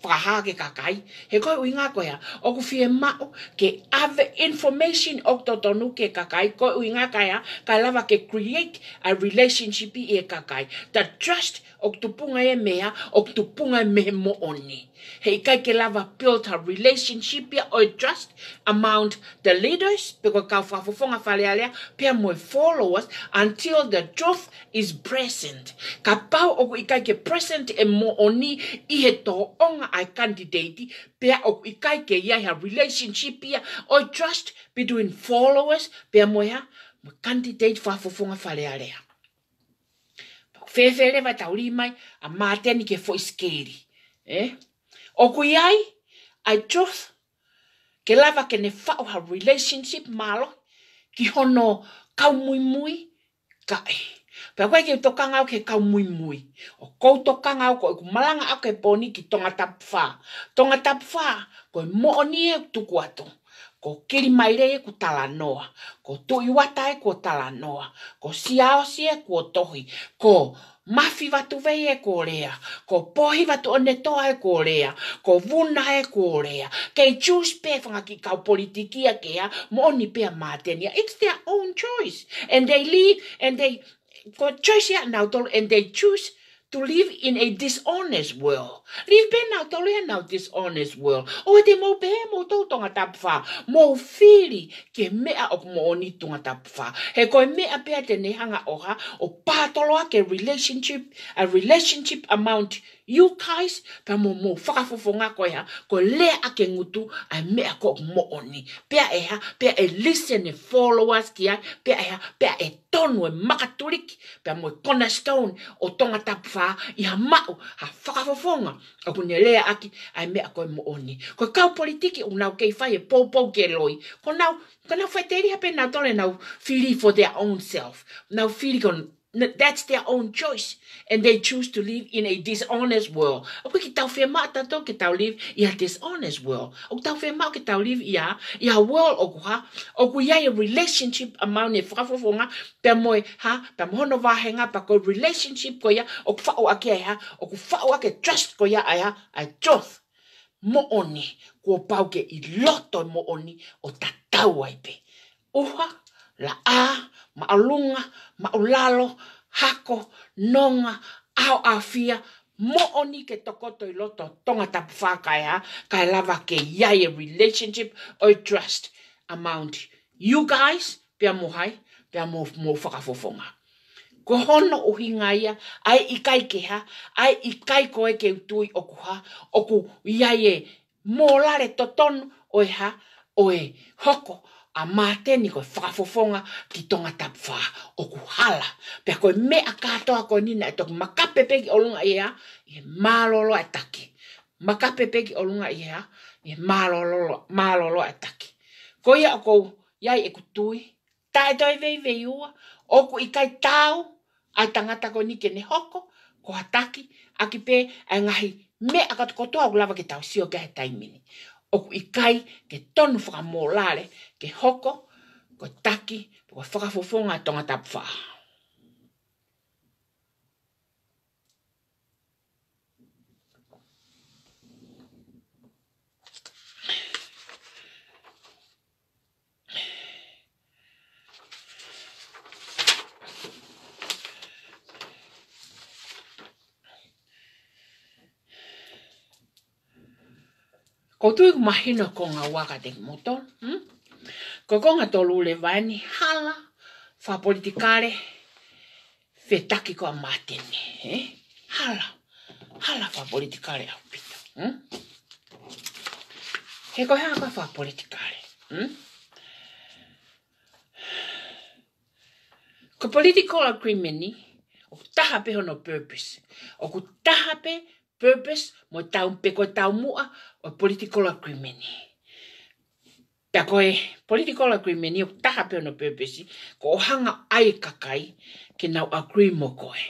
whaha ke kakai. He koe ui ngā koea, o ku fie mao ke ave information o to tonu ke kakai. Koe ui ngā kaya, ka lava ke create a relationship i e kakai. The trust o tupunga e mea, o tupunga e me mo oni. lava build a relationship pia or trust among the leaders, because kafafufonga falialia pia my followers until the truth is present. Kapau oku ikaike present e mo oni ihe to onga ai candidate pia oku ikaike ya ya relationship pia or trust between followers pia moya mo candidate fafufonga falialia. Fefele vai tauri mai a mateni ke foi skeri. Eh? O kui ai, ai truth, ke lava ke ne whao ha relationship malo, ki hono kau mui mui, ka e. Pea koe ke tokanga au ke kau mui mui, o kou tokanga au koe kumalanga au ke poni ki tonga tap wha. Tonga tap wha, koe moni e tuku ato. Ko kiri mai e ku tala noa, ko tui wata e ku tala noa, ko siao si e ku tohi, ko mafi vatu e kolea, ko pohi vatu onne toa kolea, ko vuna e kolea, kei choose pe ki kau politikia kea, mo onni pia mātenia. It's their own choice. And they leave, and they, ko choice ya nautolo, and they choose to live in a dishonest world. Live pe nau tole nau dishonest world. O e te mo pe mo tau tonga tapfa. Mo fili ke mea ok mo oni tonga tapfa. He koe mea pe te nehanga oha o pātoloa ke relationship, a relationship amount you guys pa mo mo fa fa fo nga ko ya ko le a ke ngutu a me ko mo oni pe a e ha pe a e listen and e followers ki a pe a pe a tonu e makatulik pe mo kona stone o tonga tap fa i ha ma ha fa fa fo nga a ku ne le a ki a me ko mo oni ko ka politiki una ke fa e po po ke loi ko na ko na fa te ri ha pe na tole na fili for their own self na fili ko That's their own choice. And they choose to live in a dishonest world. Porque talvez mata don't get to live in a dishonest world. Ou talvez mal que tal live ia ia world o ha o ku ia relationship amount e fra fonga pe moi ha pe mono va henga pa ko relationship ko ia o fa o ake ha o fa o ake trust ko ia ia a trust mo oni ko pau ke i loto mo oni o tatau ai pe. Oha la a ma alunga ma ulalo hako nonga au afia mo oni ke tokoto i loto tonga tap whakai ha kai lava ke yaya e relationship o trust amount you guys pia mohai pia mo, mo whakafofonga ko hono o hinga ia ai ikai kai ke ha ai ikai kai ko e ke utui o ku ha o ku yaya e mo lare totonu o e ha o e hoko a mate mateni koe whakafofonga ki tonga tapwha o ku hala. Pea koe me a katoa koe nina e toki makape peki o lunga ia, e malolo e taki. Makape peki o lunga ia, e malolo, malolo e Ko ia o kou, iai e kutui, ta e toi vei vei ua, o ku i kai tau, a tangata koe nike ne hoko, ko ataki taki, a ki pe, a ngahi, me a katokotoa o lava ki tau, si o kia he taimini o i kai ke tonu whakamolare ke hoko ko taki ko whakafofonga tonga tapwhaa. ko tui mahino ko ngā waka te moto. Hmm? Ko ko ngā tolu le vaini hala, wha politikare, whe taki ko mātene. Hala, hala wha politikare au pita. Hmm? He ko hea ka wha politikare. Hmm? Ko political agreement ni, o taha peho no purpose, o ku tahape purpose mo tau peko tau mua o political agreement. Pea koe, political agreement o taha peo no purpose ko ohanga ai e kakai ke nau agree mo koe.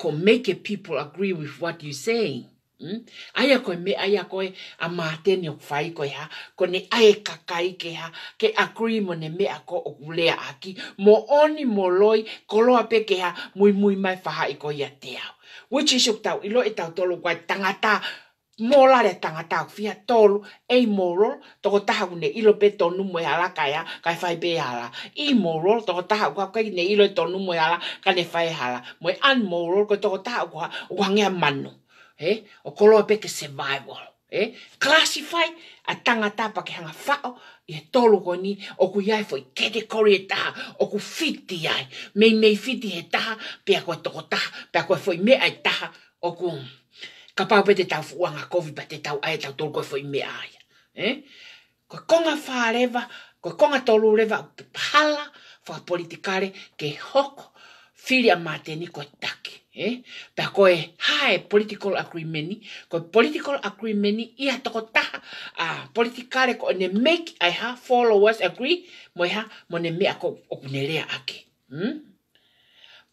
Ko make people agree with what you saying. Mm? Aia koe me aia koe a mātene o whai koe ha, ko ne ai e kakai ke ha, ke agree mo ne me ako o aki, mo oni mo loi, koloa pe ke ha, mui mui mai whaha i koe ia te au which is ok tau ilo e tau tolu kwa tangata mola le tangata fia tolu e moro to ko taha une ilo pe to mo ala ka ya ka fai e be ala e moro to ko taha kwa kai ne ilo e tonu nu mo ala ka ne fai ala mo an moro ko to ko taha kwa wangia manu eh o kolo e pe ke survival eh classify a tangata pake hanga whao i he tolu ko ni o ku ia foi i kete kori e o ku fiti iai. Mei mei fiti he taha pe a koe toko taha pe a koe fo i mea o ku kapau pe te tau fuanga kofi pa te tau ae tau tolu koe fo i ai. Eh? ko konga whareva, ko konga tolu leva o te pala fo a politikare ke hoko filia mate ni ko ta Eh? Pakoe hae political agreementi, ko political agreementi ia toko taha a politikare ko ne make ai ha followers agree mo ha mo ne me ako opunerea ake. Hmm?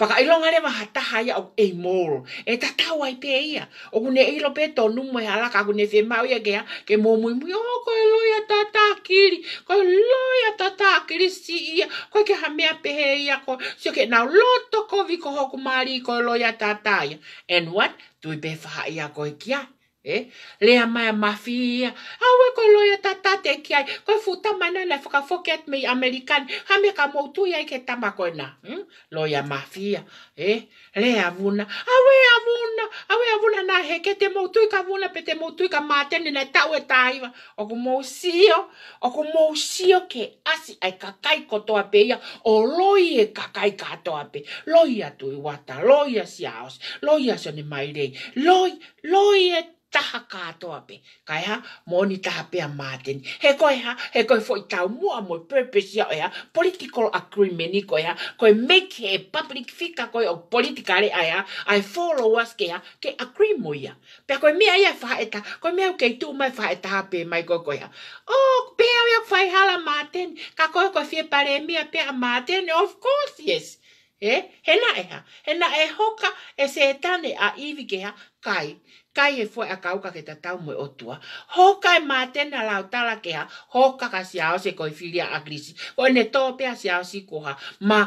Paka ilonga lewa hataha ia au e moro. E tatau ai pe ia. O kune ilo pe to numo e halaka kune fie mau ia gea. Ke momu mui mui. Oh, ko e loia tata kiri. Ko e loia tata kiri si ia. Ko ke hamea pehe ia. Ko si o ke nao loto ko vi ko hoku mari. Ko e loia tata ya. And what? Tui pe faha ia ko e kia e lea mai a mafia awe ko loya tata te ki ai ko futa mana na foka foket me american ha me ka motu ya ke tama ko e na hmm? loya mafia e lea vuna awe avuna awe avuna na he ke te motu ka vuna pe te motu ka mate ni na tawe taiva o ko mousio o ko mousio ke asi ai ka kai ko to ape ya o loye ka kai ka to ape loya tu wata loya siaos loya so ni mai dei loy loye taha katoa pe. Kai ha, moni taha pe a mateni. He koe ha, he koe fo i tau mua moi purpose ya oia, political agreement ni koe ha, koe make he public fika koe o politikare aia, ai followers ke ha, ke agree mo ya. Pea koe mea ia faha eta, koe mea ukei tu mai faha eta hape mai koe koe ha. O, oh, pea oia fai hala mateni, ka koe koe fie pare mea pea mateni, of course yes. Eh? He na eha, he na e hoka e se tane a iwi ke ha, kai kai e foi a kauka ke ta tau moe otua. Hoka e mate na lau tala keha, hoka ka si ao se koi filia a krisi. O ne tope a si ao si koha, ma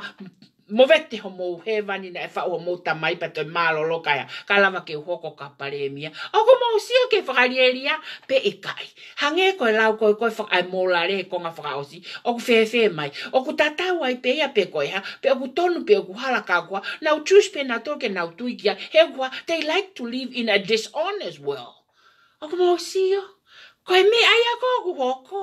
mo vete ho mo he vani na fa e o mo ta mai pa te malo lo kai ka lava ke ho ko ka pare mia o ko mo si ke fa ria pe e kai hange ko la ko ko fa ai mo la re ko nga fa o si o ku fe fe mai o ku ta ta wai pe ya pe ko ha pe ku tonu pe ku hala ka kwa na u chus pe na to ke na u tu ya he kwa they like to live in a dishonest world o ko mo si yo ko me ai ko ko ko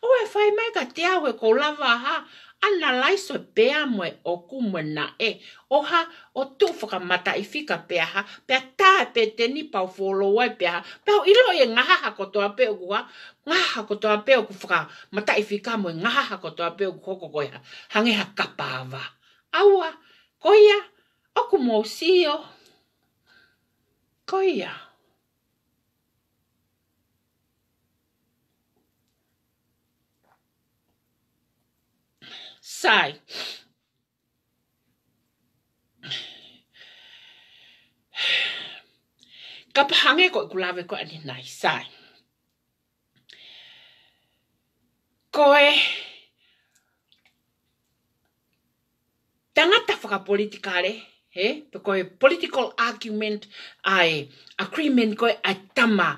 o e fa mai ka te a e ko lava ha ana laiso e pea moe o kumwe na e. Oha o tufuka mata i fika pea ha. Pea ta e pe te ni pau follow e pea ha. Pea o ilo e ngaha ha koto a peo kua. Ngaha ha koto a peo kufuka mata i fika moe ngaha ha koto a peo kuhoko koe ha. Hange ha kapava. Aua, koia, o kumwe o sio. Koia. sai. Ka pahange ko ikulawe ko ani nai sai. Koe. Tangata whakapolitikare. He? Pe koe political argument ai agreement koe ai tama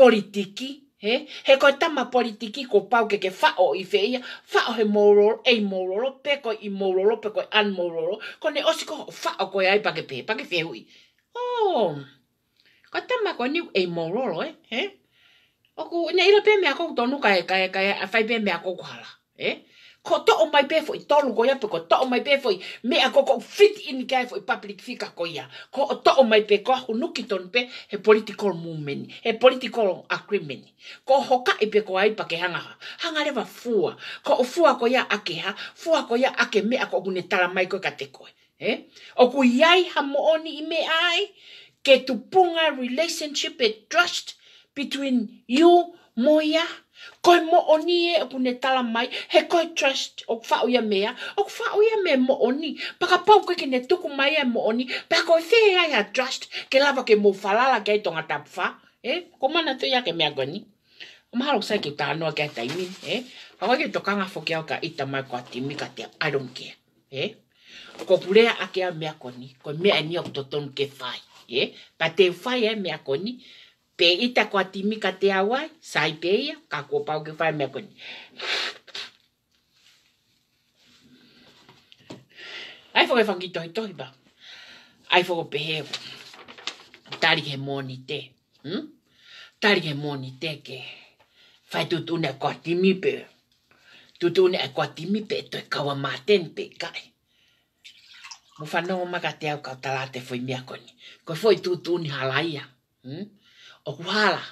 politiki. Politiki he he ko tama politiki ko pau ke ke fa o i fe fa o he moro e moro pe ko i moro pe ko an moro ko ne osiko fa o ko ai pa ke pe pa ke fe hui oh ko tama ko ni e moro e eh? he o ku ne ira pe me ko tonu ka e ka e ka e fa pe me ko ko hala eh ko to o mai pefo i tolu go ya pe ko to o mai pefo me a koko fit in ka fo i public fika ko ya ko o to o mai pe ko ho nuki ton pe he political movement he political agreement ko hoka e pe ko ai pa ke hanga hanga fua ko o fua ko ya ake ha fua ko ya ake me a ko gune tala mai ko kate ko eh o ku yai ha mooni oni i me ai ke tupunga relationship e trust between you moya ya koe mo oni e o e pune tala mai, he koe trust o kwha uia mea, o kwha uia mea mo oni, paka pau koe ki ne tuku mai e mo oni, pa koe the e a trust, ke lava ke mo falala ke tonga tap wha, e, eh? ko mana tu ya ke mea goni. O mahalo sa ki ta anua ke a taimi, e, eh? pa koe ki tokanga fo ke au ka ita mai kwa timi ka te, I don't e, eh? ko purea ake a mea koni, koe mea e ni o kutotonu ke fai, e, eh? pa te fai e mea koni, pe ita ko atimi ka te awai, sai pe ia, ka ko pau ke whae mea koni. Ai whoke whaki tohi tohi ba. Ai whoko pehe ko. Tari he moni te. Hm? Tari he moni te ke. tu tutune e ko atimi pe. Tutune e ko atimi pe to e kawa maten pe kai. Mo whanongo maka te au kau talate whoi mea koni. Ko tu tutune halaia. Hmm? o kuhala.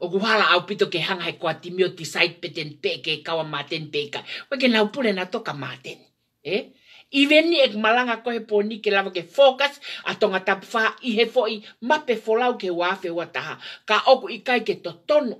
O kuhala au pito ke hangai kwa kua timi o ti sait peten pe ke kawa maten pe ka. Wake nau pule na toka maten. Eh? Even ni ek malanga ko he poni ke lava ke focus a tonga tap i he foi mape folau ke wafe wataha. Ka oku ikai ke to tonu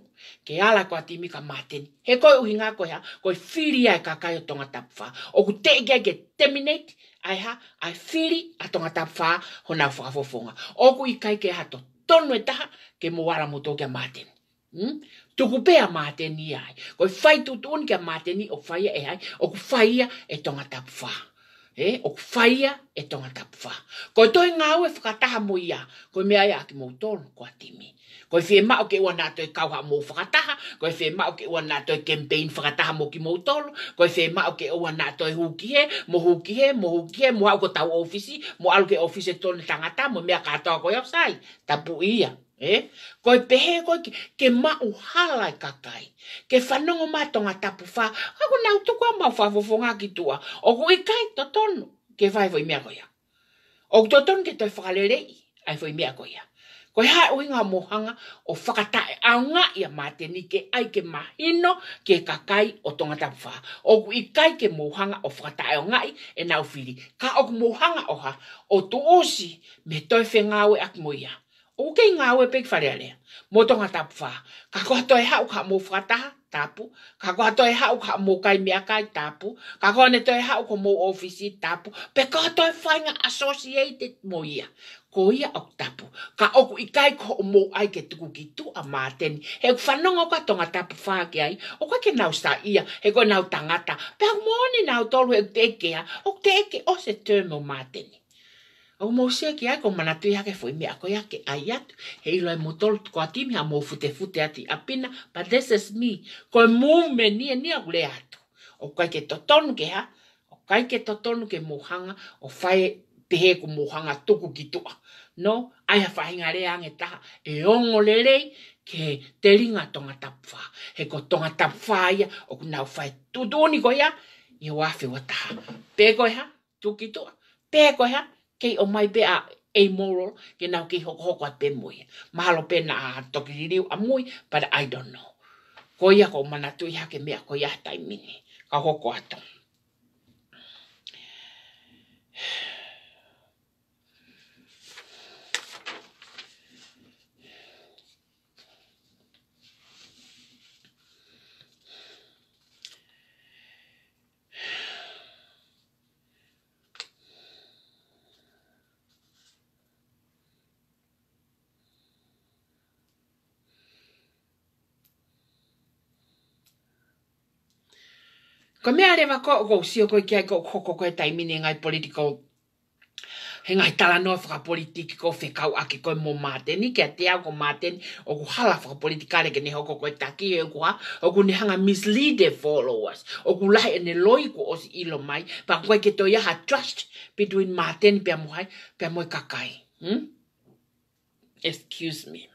ke ala ko atimi ka maten. He koi uhi ngā koi ha, koi whiri ai ka kai o tonga tap fa. O ku te ege ke terminate ai ha, ai whiri a tonga tap fa ho whakafofonga. O ku i ke ha to tonu e taha ke mwara moto kia mateni. Hmm? Tuku pea mateni ai. Koi fai tutun kia mateni o faya e ai. O ku faya e tonga tapu faa e o faia e tonga tapfa ko toi nga e o fkataha mo ia ko me ia ki motor ko atimi ko fi ma o ke wana to e kau ha mo fkataha ko fi ma o ke wana to e campaign fkataha mo ki motor ko fi ma o ke wana to e huki he mo huki he mo huki he mo ha ko tau ofisi mo alu ke ofisi e to tangata mo me ka ko yo sai tapu ia e eh? ko e pehe ko ke, ke ma u hala e kakai ke fanongo ma tonga tapu fa ako na utu kwa ma fa fo ki tua o ko e kai to tonu ke vai voi mea goya o to ton ke te fralerei ai voi mea goya ko ha u nga mo hanga o fakata a nga ia mate ni ke ai ke ma ke kakai o tonga tapu fa o ko e kai ke mohanga hanga o fakata e nga e na u fili ka o mo hanga o ha o to me to e ak mo o ke nga o pe fare ale mo tonga tap ka ko to e ka mo fa tapu ka ko to e ka mo kai mea kai tapu ka ko ne to e ha ko mo office tapu pe ko to e associated mo ia ko ia o tapu ka oku ku ikai ko mo ai ke tuku ki tu a maten he fa no ka tonga tapu fa ke ai o ka ke nau sta ia he ko nau tangata pe mo ni nau to lu e te ke o te o se te mo au mo se ki ako mana tu ha ke foi me ako ya ke ayat he lo e mo tol ko ati mi amo fute fute ati apina but this is me ko mu me ni ni agule ato o kai ke toton ke ha o kai ke toton ke mo hanga o fai pehe ko mo hanga toku ki to no ai ha fai ngare an eta e on o lele ke te linga tonga tapfa he ko tonga tapfa ya o kuna fai tu do ni ko ya i wa fe wa ta pe ko ha tu ki to pe ko ha kei o mai be a e moro ke nau ki hoko hoko a pe mui. Mahalo pe na a toki riu a mui, but I don't know. Ko ia ko mana tui hake mea ko ia tai mini. Ka hoko atong. Ko mea rewa ko, ko sio ko ki ai ko koko koe taimine ngai political, he ngai tala noa whaka politiki ko whekau ake koe mō māteni, kia te ako māteni, o ku hala whaka politika reke ne hoko koe taki e kua, o ku nehanga mislead e followers, o ku lahe ene loi ku osi ilo mai, pa koe ke to aha trust between māteni pia muhai, pia moe kakai. Hmm? Excuse me.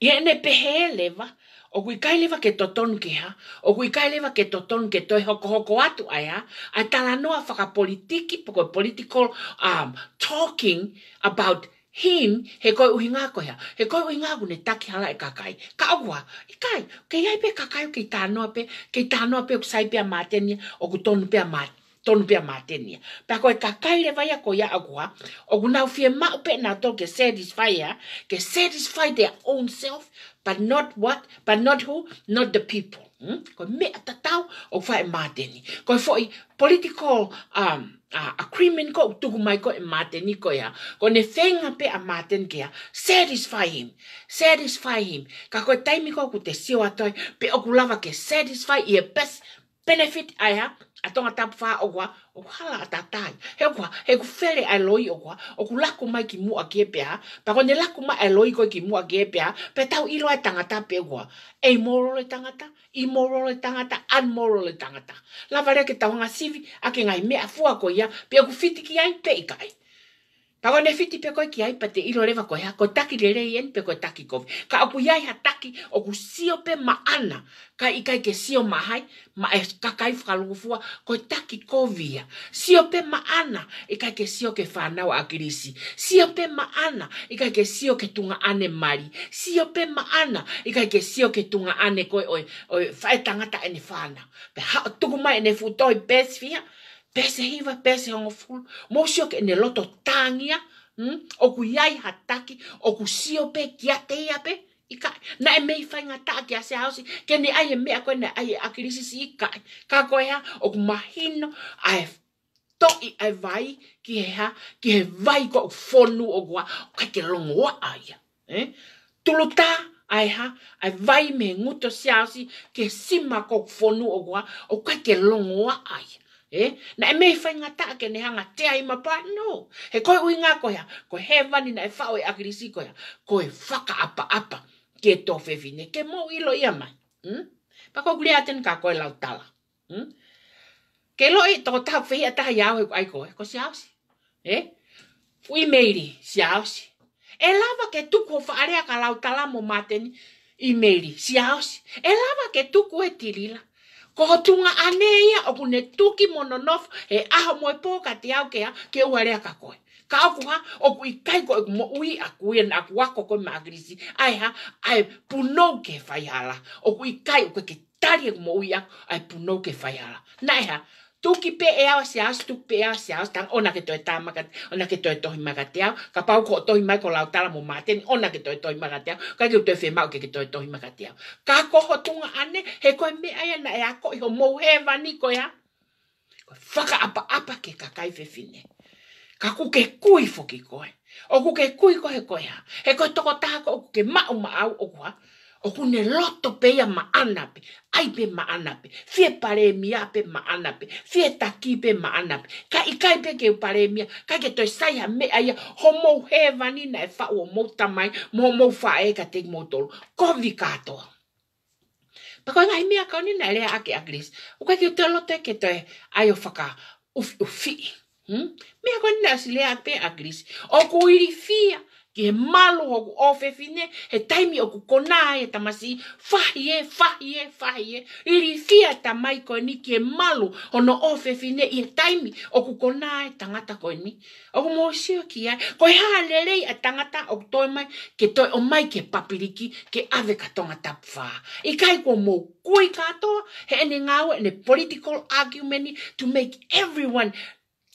Ie ene pehe lewa, o kui kaileva ke toton ke ha, o kui kaileva ke toton ke toi hoko hoko atu ai ha, a tala noa whaka politiki, poko political um, talking about him, he koi uhi ngā koe ha, he koi uhi ngā kune taki hala e kakai, ka agua, i e kai, ke iai pe kakai o ke tā pe, ke tā pe o kusai pe a mātenia, o ku tonu pe a mātenia tonu pia mātenia. Pea koe ka kaire vai a koe agua, o kuna ufie mao pe na to ke satisfy ke satisfy their own self, but not what but not who not the people hmm? Um, ko me atatau o fa e mateni ko fo i political um uh, agreement ko tu mai ko e mateni ko ya ko ne fenga pe a maten ke ya satisfy him satisfy him ka ko taimi ko ku te sio atoi pe o lava ke satisfy e best benefit i have atonga tapu fa ogwa o hala tatai he kwa he ku fere ai loi ogwa o ku laku mai ki mua kepea pa ko ne laku mai ai loi ko ki mua kepea pe tau ilo ai e tangata ta pe kwa e moro le tanga ta i moro le tanga an moro le tanga ta la vare ke tau nga sivi ake ngai me afua ko ya, pe ku fitiki ai pe kai Ka o nefiti pe koe ki ai pate ilo rewa koe ha, ko taki le rei en pe koe taki kofi. Ka oku iai ha taki, oku sio pe maana, ka ikai ke sio mahai, ma e eh, kakai whakalugufua, ko taki kofi ya. Sio pe maana, ikai ke sio ke whanau a kirisi. Sio pe maana, ikai ke sio ke tunga ane mari. Sio pe maana, ikai ke sio ke tunga ane koe oi, oi whaetangata ene whana. Pe ha, tuku ene futoi pesfia, fia, pese hiva pese ongo ful mo sio ke ne loto tangia mm? o ku yai hataki o ku sio pe kia te ia pe ika na e mei fai ngata ki a se hausi ke ne ai e mea koe ne ai e akirisi si ika ka koe ha o ku mahino a e toi ai e vai ki he ha ki he vai ko fonu o gua ka ke longoa ai eh? tulu ta ai ha ai vai me nguto se hausi ke sima ko fonu o gua o ka ke longoa ai eh? na e mei fai ngata ake ne hanga te ai mapa no he koe ui ngā koea ko he vani na e whao e akirisi koea ko e whaka apa apa ke tō whewine ke mō ilo ia mai mm? pa ko kulea atin ka koe lau tala mm? ke lo e tō tau whehi a taha iau he ai koe ko si ausi eh? ui meiri si ausi e lava ke tuku ho whaarea ka lau tala mō mateni i meiri si ausi e lava ke tuku e tirila ko tunga aneia o kune tuki mononofo e aho moe poka te au kea ke uarea kakoe. Ka aku ha, o kui kai ko e kumo ui a kue na aku wako koe magrisi. Ai ha, ai puno ke fai hala. O kui kai o kue ke tari e kumo ui a, ai puno ke fai hala. Nai ha, tuki pe e ao se as tuki pe e ao se as tang ona ke toi tama ka ona ke toi tohi magatea ka pau ko tohi mai ko lau tala mo maten ona ke toi tohi magatea ka ke toi fema ke ke toi tohi magatea ka ko ho tunga ane he ko me ai na e ako i ho mo he vani ko ya faka apa apa ke ka kai fefine ka ku ke kui foki ko e o ku ke kui ko he ko ya he ko toko ta ko ku ke ma o ma au o ku ha okune loto pe ya maana pe ai pe maana pe fie paremia pe maana pe fie taki pe maana pe ka ikai pe ke paremia ka ke toi sai ha me aia homo hevani na e fa o mo tamai mo mo fa e ka te mo tolu kovi katoa Pakoe ngai mea kauni na e lea ake agris. Ukai ki te lote ke toi e aio whaka ufi ufi. Hmm? Mea kauni na e silea pe agris. O kuiri fia. ki he malo o ofe fine, he taimi oku kona e tamasi, fahi e, fahi e, fahi e, iri fia ta mai koe ni ki he malo hono ofe fine, i he taimi oku kona e tangata ko ni. o mo sio ki ai, koe haa lerei a tangata oku toi mai, ke to o mai ke papiriki, ke ave katonga tapwha. I kai ko mo kui katoa, he ene ngawe, ne political argument to make everyone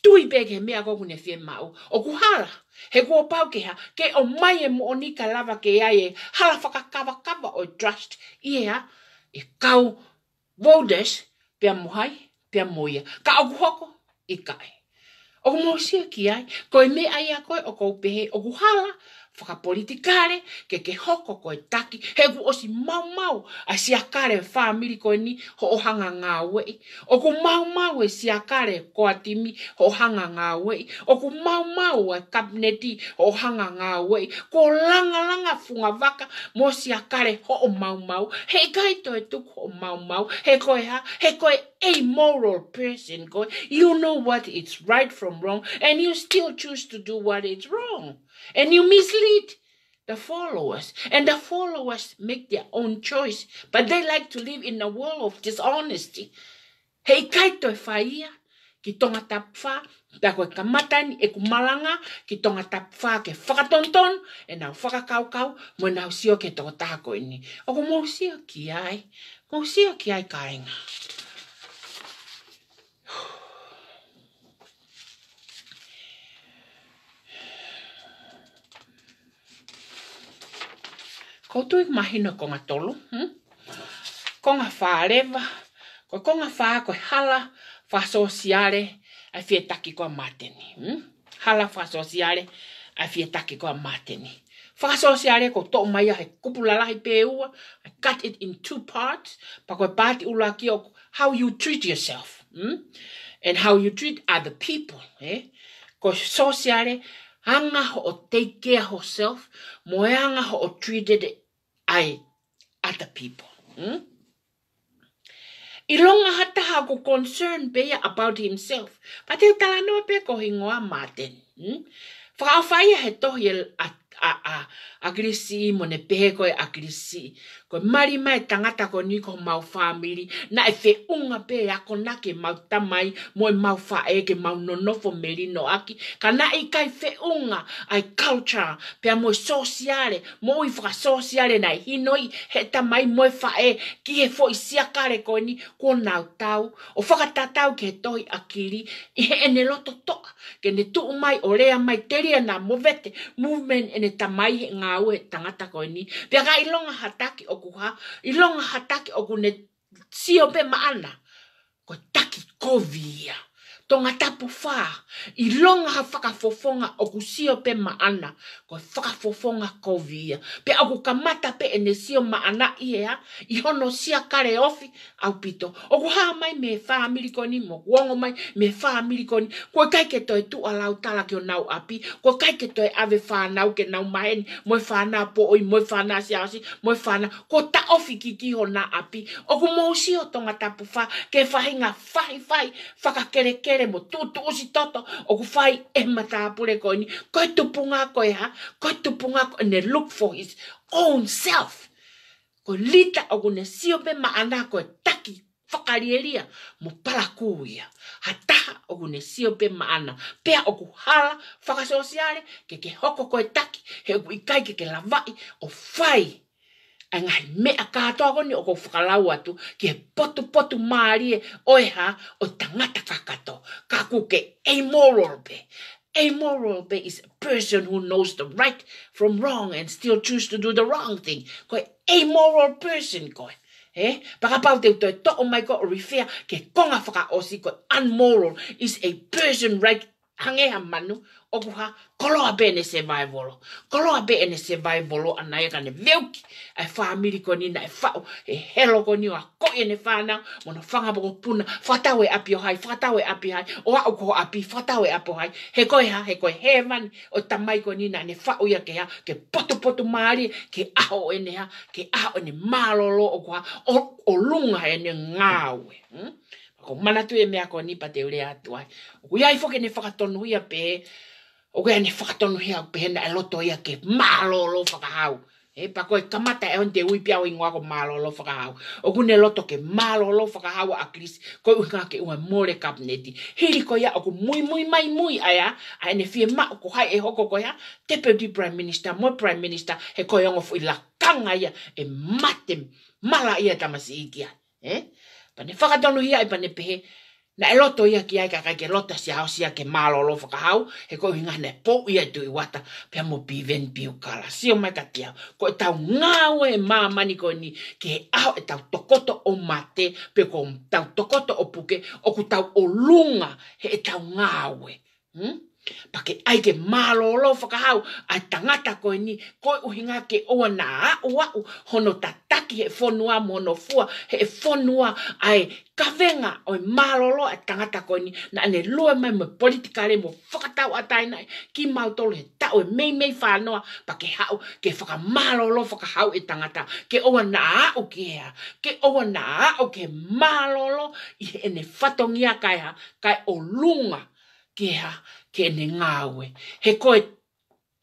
tui bege mea kokune fie mau. O hala. He kua pau ke ha, ke o mai e mo onika lava ke ai e halafaka kawa kawa o trust i ea, e kau voters pia mohai, pia moia. Ka agu hoko, i e kai. O mo sia ki ai, koe me ai a koe o kou pehe, o hala, whakapolitikare, ke ke hoko koe taki, he gu osi mau mau a siakare e whamiri koe ni ho ohanga ngā wei. O ku mau mau e siakare e koa timi ho ohanga ngā wei. O ku mau mau e kabineti ho ohanga ngā wei. Ko langa langa funga waka mo siakare ho o mau mau. He gaito e tuku ho mau mau. He koe ha, he koe a moral person koe. You know what it's right from wrong and you still choose to do what it's wrong. And you mislead the followers. And the followers make their own choice. But they like to live in a world of dishonesty. Hei kai toi whaia ki tonga tapwha, Da koe ka matani e ku malanga ki tonga tapwha ke whakatonton e nau whakakaukau mo e nau sio ke toko tako ini. O mo sio ki ai, mo sio ki ai kāinga. koutou ik mahino konga tolu, hmm? konga faa ko konga faa koe hala, faa sosiale, a fie koa mateni. Hmm? Hala faa sosiale, a fie koa mateni. Faa sosiale ko to mai a he kupulala he peua, I cut it in two parts, pa koe pati ulo aki o how you treat yourself, hmm? and how you treat other people. Eh? Ko sosiale, anga ho o take care herself, mo e anga ho o treated ai other people. Hmm? I longa hata ha ko concern pea about himself, pa te tala noa pe ko hingoa maten. Hmm? Whakawhaia he tohi a, a, a, a, a grisi mo ne pehe koe a grisi ko mari mai tangata ko ni ko mau family na e fe unga pe ya ko na ke mau tamai mo e mau fa e ke mau no no fo meli no aki kana i kai fe unga ai culture pe mo sociale mo i fra sociale na i noi he tamai mo e fa e ki e fo i sia kare ko ni ko na tau o fa ka tau ke toi akiri e ne loto to ke ne tu mai orea mai teria na movete movement ene tamai ngau e tangata ko ni pe ga ilonga hataki o ilonga hataki okune sio pe maana kwa taki kovia tonga tapu fa i longa ha faka fofonga o kusio pe maana ko faka fofonga ko via pe aku kamata pe ene sio maana ia i hono sia kare ofi au pito o ku ha mai me fa amiliko ni mo wongo mai me fa amiliko ni ko kai ke toi tu ala utala ke nau api ko kai ke toi ave fa nau ke nau maen mo fa na po oi mo fa na sia si mo fa na ko ta ofi ki ki hona api o ku mo sio tonga tapu fa ke fa hinga fai fai faka kere kere pere mo tutu usi toto o ku fai e mata apure koi ni. Koi tupu ngā koi ha, koi tupu ngā koi ne look for his own self. Ko lita o ku ne siope ma anā koi taki whakarieria mo palaku ia. Ha taha o ku ne siope ma anā. Pea o ku hala whakasosiare ke ke hoko koi taki he ku ikai ke ke lavai o fai. O fai e ngai me a katoa koni o kou atu ki e potu potu maari e oeha o tangata kakato. Kaku ke amoral be. Amoral be is a person who knows the right from wrong and still choose to do the wrong thing. Koe amoral person ko He? Eh? Paka pau teo toi to o mai ko o refer ke konga whaka osi koe unmoral is a person right hange ha manu o kuha kolo a bene se vai volo kolo a bene se vai volo ana e kane veuki e fa miriko ni na e fa e helo koni wa ko e ne fa na mo na fanga bo puna fatawe api hai fatawe api hai o a ko api fatawe apo hai he ko ha he ko he man o tamai ko ni na ne fa o ya ke ha ke potu potu mari ke a o ne ha ke a o ne malolo o kuha o, lunga e ne ngawe hmm? ko mana tu e mea ko ni pate ule atu ai. Ui ai fuke ne whakatonu ia pe, ui ai ne whakatonu ia pe hena aloto ia ke malo whakahau. E pa e kamata e onte ui piau ingoa ko malo whakahau. O kune loto ke malo lo whakahau a Chris, ko ui ngā ke ua mōre kapneti. Hiri ko ia o ku mui mui mai mui aya, a ene fie ma o hai e hoko ko ia, te peuti prime minister, mo prime minister, he koi ongo fui la kanga ia, e mate mala ia tamasi ikia. Eh? pane whakatalu hia i pane pehe, na e loto ia ki ai kakai ke lota si hao si a ke malo lo whakahau, he koi hinga ne po ia tu i wata, pia mo pi piu kala, si o mai katia, ko e tau ngāo e mā mani ko ni, ki he aho e tau tokoto o mate, pe ko tau tokoto o puke, o ku tau o lunga, he e tau ngāo e. hmm? pake ai ke malolo faka hau a tangata ko ni ko uhinga ke o na o wa hono tataki he fonua mono fua he fonua ai kavenga o malolo a tangata ko ni na ne lo mai mo politika le mo faka tau atai nai ki mau he tau e mei mei fa no pake hau ke faka malolo faka hau e tangata ke o na o ke ha ke o na o ke malolo i ene fatongia kai ha kai o lunga ke ke ne ngawe. He koe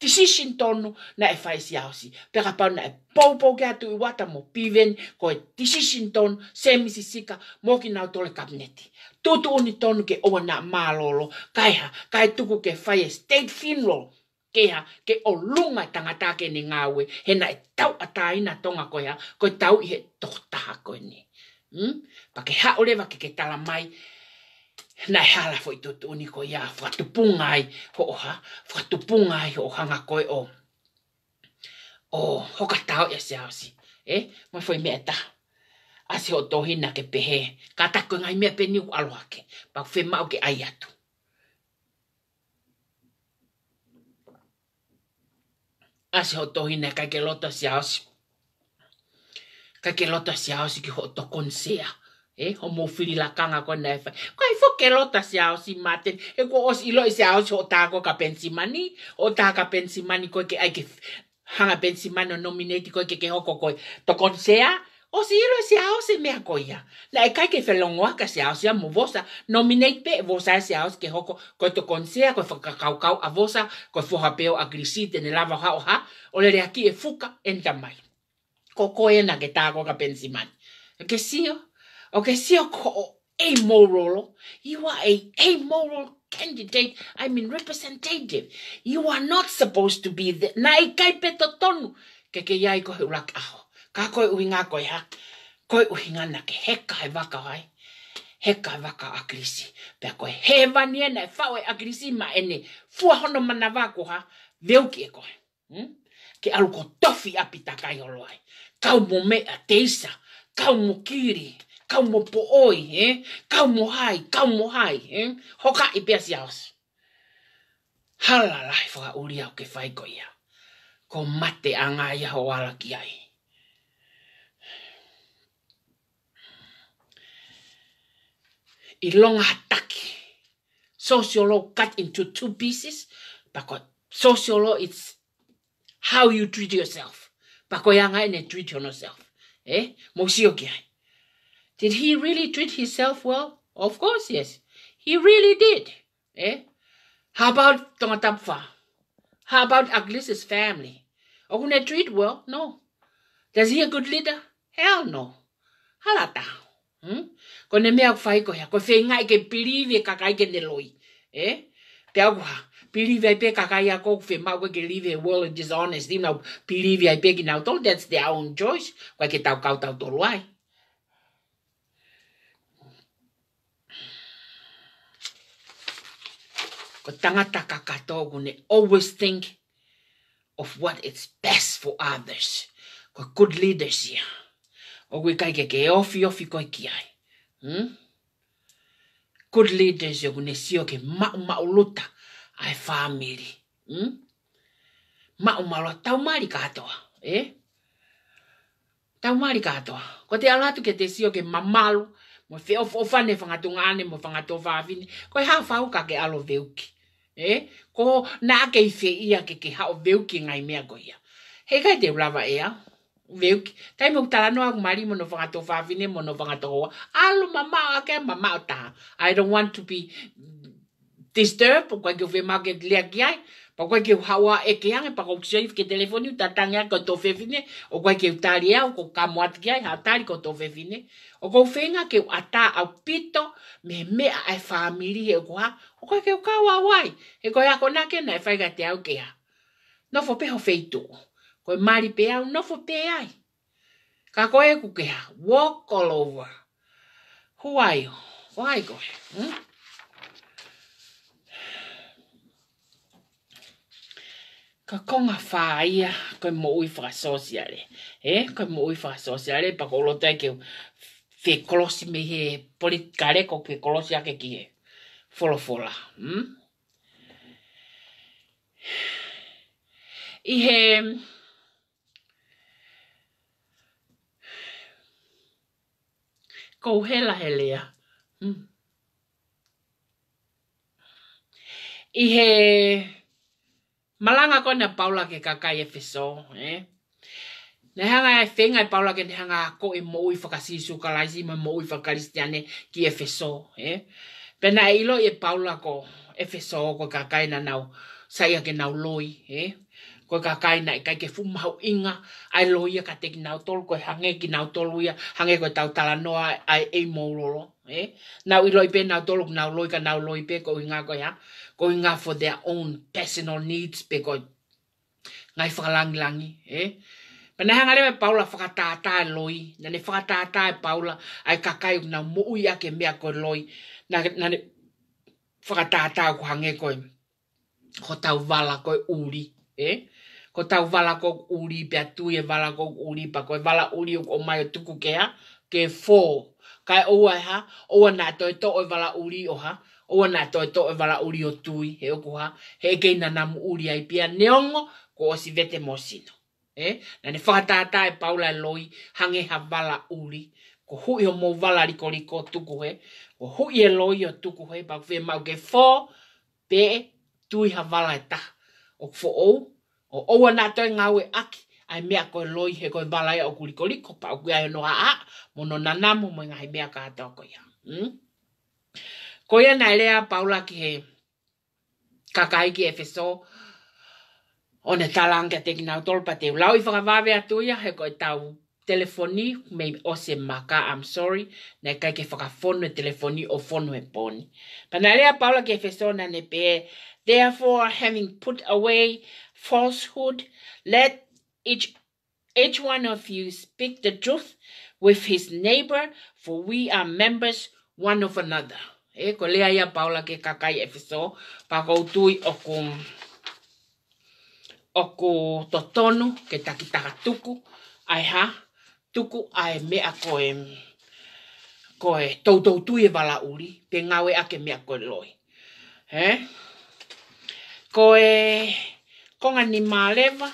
decision tonu na e fai si ausi. Pera pau na e poupou ke atu i wata mo piven, koe decision tonu se misi sika mo ki nao tole kabineti. Tutu uni tonu ke owa na malolo, kaiha, kai tuku ke fai e state finlo, ke ha, ke o lunga tangata ke ne ngawe, he na e tau atai na tonga koe ha, koe tau i he tohtaha koe ne. Hmm? Pake ha olewa ke ke tala na hala foi tu to ni ko ya fa to pungai ho ha fa to pungai ho ha ga koi o o e e, ho ka ta o e si e mo foi me ta a se o to hin na ke pe ka ta ko ngai me pe ni ko alwa ke pa fe ma o ke ai tu a se o to hin na ka ke lota si ka ke lota si ki ho to konsea. sea Eh, la ko con Kai fo kelota si ao si maten. E ko os ilo e si ao si otako ka pensimani. Otaka pensimani ko ke ai ke hanga pensimani nominati ko ke ke hoko ko. Tokon sea. O si ilo si ao si mea akoya. Na e kai ke felongoa ka si ao si vosa. Nominate pe vosa si ao ke hoko. Ko to sea ko fo kau a vosa. Ko fo a grisite ne lava ha o ha. O le reaki e fuka en na ke kapensimani ka pensimani. Ke sio. o ke sio ko o e morolo. You are a e moral candidate, I mean representative. You are not supposed to be there. Na i kai peto tonu ke ke iai ko he ulaki aho. Ka koe ui ngā koe ha. Koe ui ngā na ke he kai waka hai. He kai waka a krisi. Pea koe he vani ena e whawe a krisi ma ene fua hono mana wako ha. Veu ki e koe. Hmm? Ke alu ko tofi api takai holo hai. Kau mo a teisa. Kau mo kau mo po oi, he? Kau mo hai, kau mo hai, he? Hoka i pia si aos. Hala lai whaka uri au ke whaiko ia. Ko mate a ngā ia ho ala ki ai. I longa hataki. Sociolo cut into two pieces. Pako sociolo it's how you treat yourself. Pako ia ngai ne treat yourself. Eh? Mo sio ki ai. Did he really treat himself well? Of course, yes. He really did. Eh? How about Tongatapfa? How about Aglis's family? Are going to treat well? No. Does he a good leader? Hell no. Halata. Hmm? Kone mea kufai koya. Kofe ngai ke pilive kakai ke neloi. Eh? Peagwa. Pilive ipe kakai ko kufe mawe ke live a world of dishonesty. Now, pilive ipe ki now. That's their own choice. Kwa ke tau kau tau toluai. ko tangata ka katoa gune always think of what is best for others. Ko good leaders ia. O gui kai keke e ofi ofi koi ki ai. Hmm? Good leaders ia gune sio ke mau mau luta ai family. Hmm? Mau mau tau mari katoa. Eh? Tau mari katoa. Ko te alatu ke te sio ke mamalu. Mo fe ofane fangatungane mo fangatofa avine. Ko e hafau kake alo veuki. Eh, ko na ke fe ia ke ke ha o veu ki ngai mea goia he kai te ulava ea veu ki tai mo tala no ak mari mono vanga to vavine mono vanga to hoa alo mama ke mama o ta i don't want to be disturbed ko ke ve ma ke le ki ai pa kwa ke hawa e ke ange pa kwa kisha ke telefoni uta tanga ko to fefine o kwa ke utari ya uko kamuat ki ai hatari ko to fefine o kwa ufenga ke ata au pito me mea ai famili e kwa o kwa ke uka wawai e kwa yako na na e faiga te au kea nofo pe feitu ko mari pe au nofo pe ai ka ko e kukeha walk all over huwai huwai koe hmm? ka konga whāia koe mo'u i whakasosi ale. E, koe mo'u i whakasosi ale, pa kolo tai keu whi kolosi me he poli kare ko whi kolosi ake ki he. Folo fola. Hmm? I he... Kou hela he lea. Hmm? I he... Malanga ko na paula ke kakai eh? Ne hanga e fenga e paula ke ne hanga ko e mou i whakasisu kalaisi ma mou i whakaristiane ki efeso. Eh? Pena e ilo e paula ko efeso ko kakai na nau saia ke nau loi. Eh? Ko kakai na e kai ke fumau inga ai loia ka te ki nau tolu ko hange ki nau tolu ia hange ko tau talanoa ai e mou Eh? na we loi pe na tolo na loi ka na loi pe ko inga ko ya ko inga for their own personal needs pe ko ngai fa lang lang e eh? pena hanga le paula fa ka ta loi na ne fa ka ta paula ai ka kai na mo u ya ke me ko loi na na ne fa ka ta ta ko hange ko eh? ko ta vala ko uri e ko ta wala ko uri pe tu e wala ko uri pa ko wala uri o mai tuku ke ke 4 kai oua e ha, oua nā toi to oi wala uri o ha, oua nā toi to oi wala uri o tui, he oku ha, he kei na mu uri ai pia neongo, ko o si vete mo sino. Eh? Na ne whakatātā e paula loi, hange ha wala uri, ko hui o mo wala riko riko tuku he, ko hui e loi o tuku he, pa kwe mau ke fō, pē, tui ha wala e ta, o fō ou, o oua nā toi ngāwe aki, ai mea koe loi he koe balai o kurikoliko pa au kuia e noa a, mono nanamu moe ngai mea ka atoa hmm? koe ia. Mm? Koe na lea paula ki he kakai ki Efeso, o ne talanga te kinau tolpa te ulau i whakavawe atu ia he ko tau telefoni me o se maka I'm sorry na kai ke whakafono e telefoni o fono e poni. Pana rea Paula ke Efesona ne pe Therefore, having put away falsehood, let each each one of you speak the truth with his neighbor, for we are members one of another. E eh, ko lea ia Paula ke kakai Efeso, pakautui o ku, o ku totonu ke takitaka tuku, ai ha, tuku ai mea ko e, ko e toutou e wala uri, pe ngawe ake mea ko e loi. He? Eh, ko konga ni mālewa,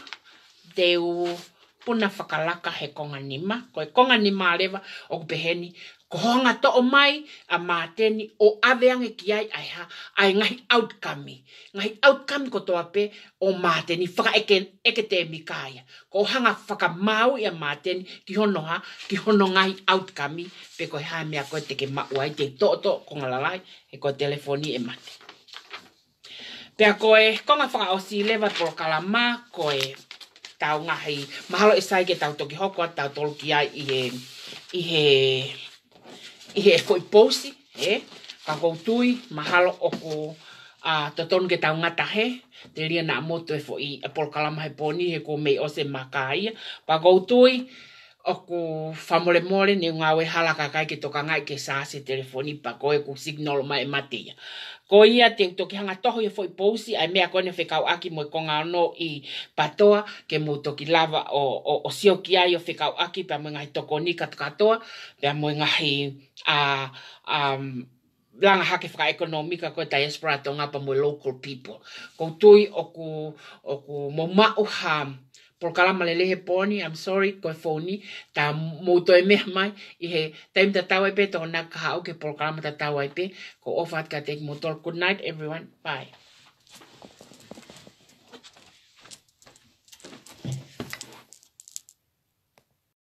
te o puna whakalaka he konga nima. Ko e konga nima alewa o kupeheni. Ko honga to o mai a māteni o aveange ki ai ai ha. Ai ngahi outcome. Ngahi outcome ko toa pe o mateni. Whaka eke, te mikaya. Ko hanga whakamau i a māteni ki hono ha. Ki hono ngahi outcome. Pe ko hea mea koe teke mauai te to o konga lalai. He ko telefoni e mate. Pea koe, konga whakaosi lewa pro kalama koe, tau ngahi. Mahalo e sai tau toki hoko a tau tolki ai i he, i he, i he koi posi, he, ka koutui, mahalo oko, a uh, to tonu ke tau ngata te ria nā motu e fo i a e polkalama he poni, he ko mei ose makai, pa koutui, he, oku famole mole ni nga we halaka kai ki toka ngai ke sa se telefoni pa ko ku signal mai e matia ko ia te to ki hanga toho e foi pousi ai mea kone fe aki mo ko nga no i patoa ke mo to lava o o, o ai o fe aki pa mo ngai toko ni kat katoa pe mo ngai a a langa hake fra ekonomika ko diaspora tonga pa mo local people ko tui oku ku mo ma prokalama le lehe poni, I'm sorry, koe phoni, ta mouto e meha mai, i he taim ta tau e pe, tau na kaha ke prokalama ta tau e pe, ko ofat ka teki motor, good night everyone, bye.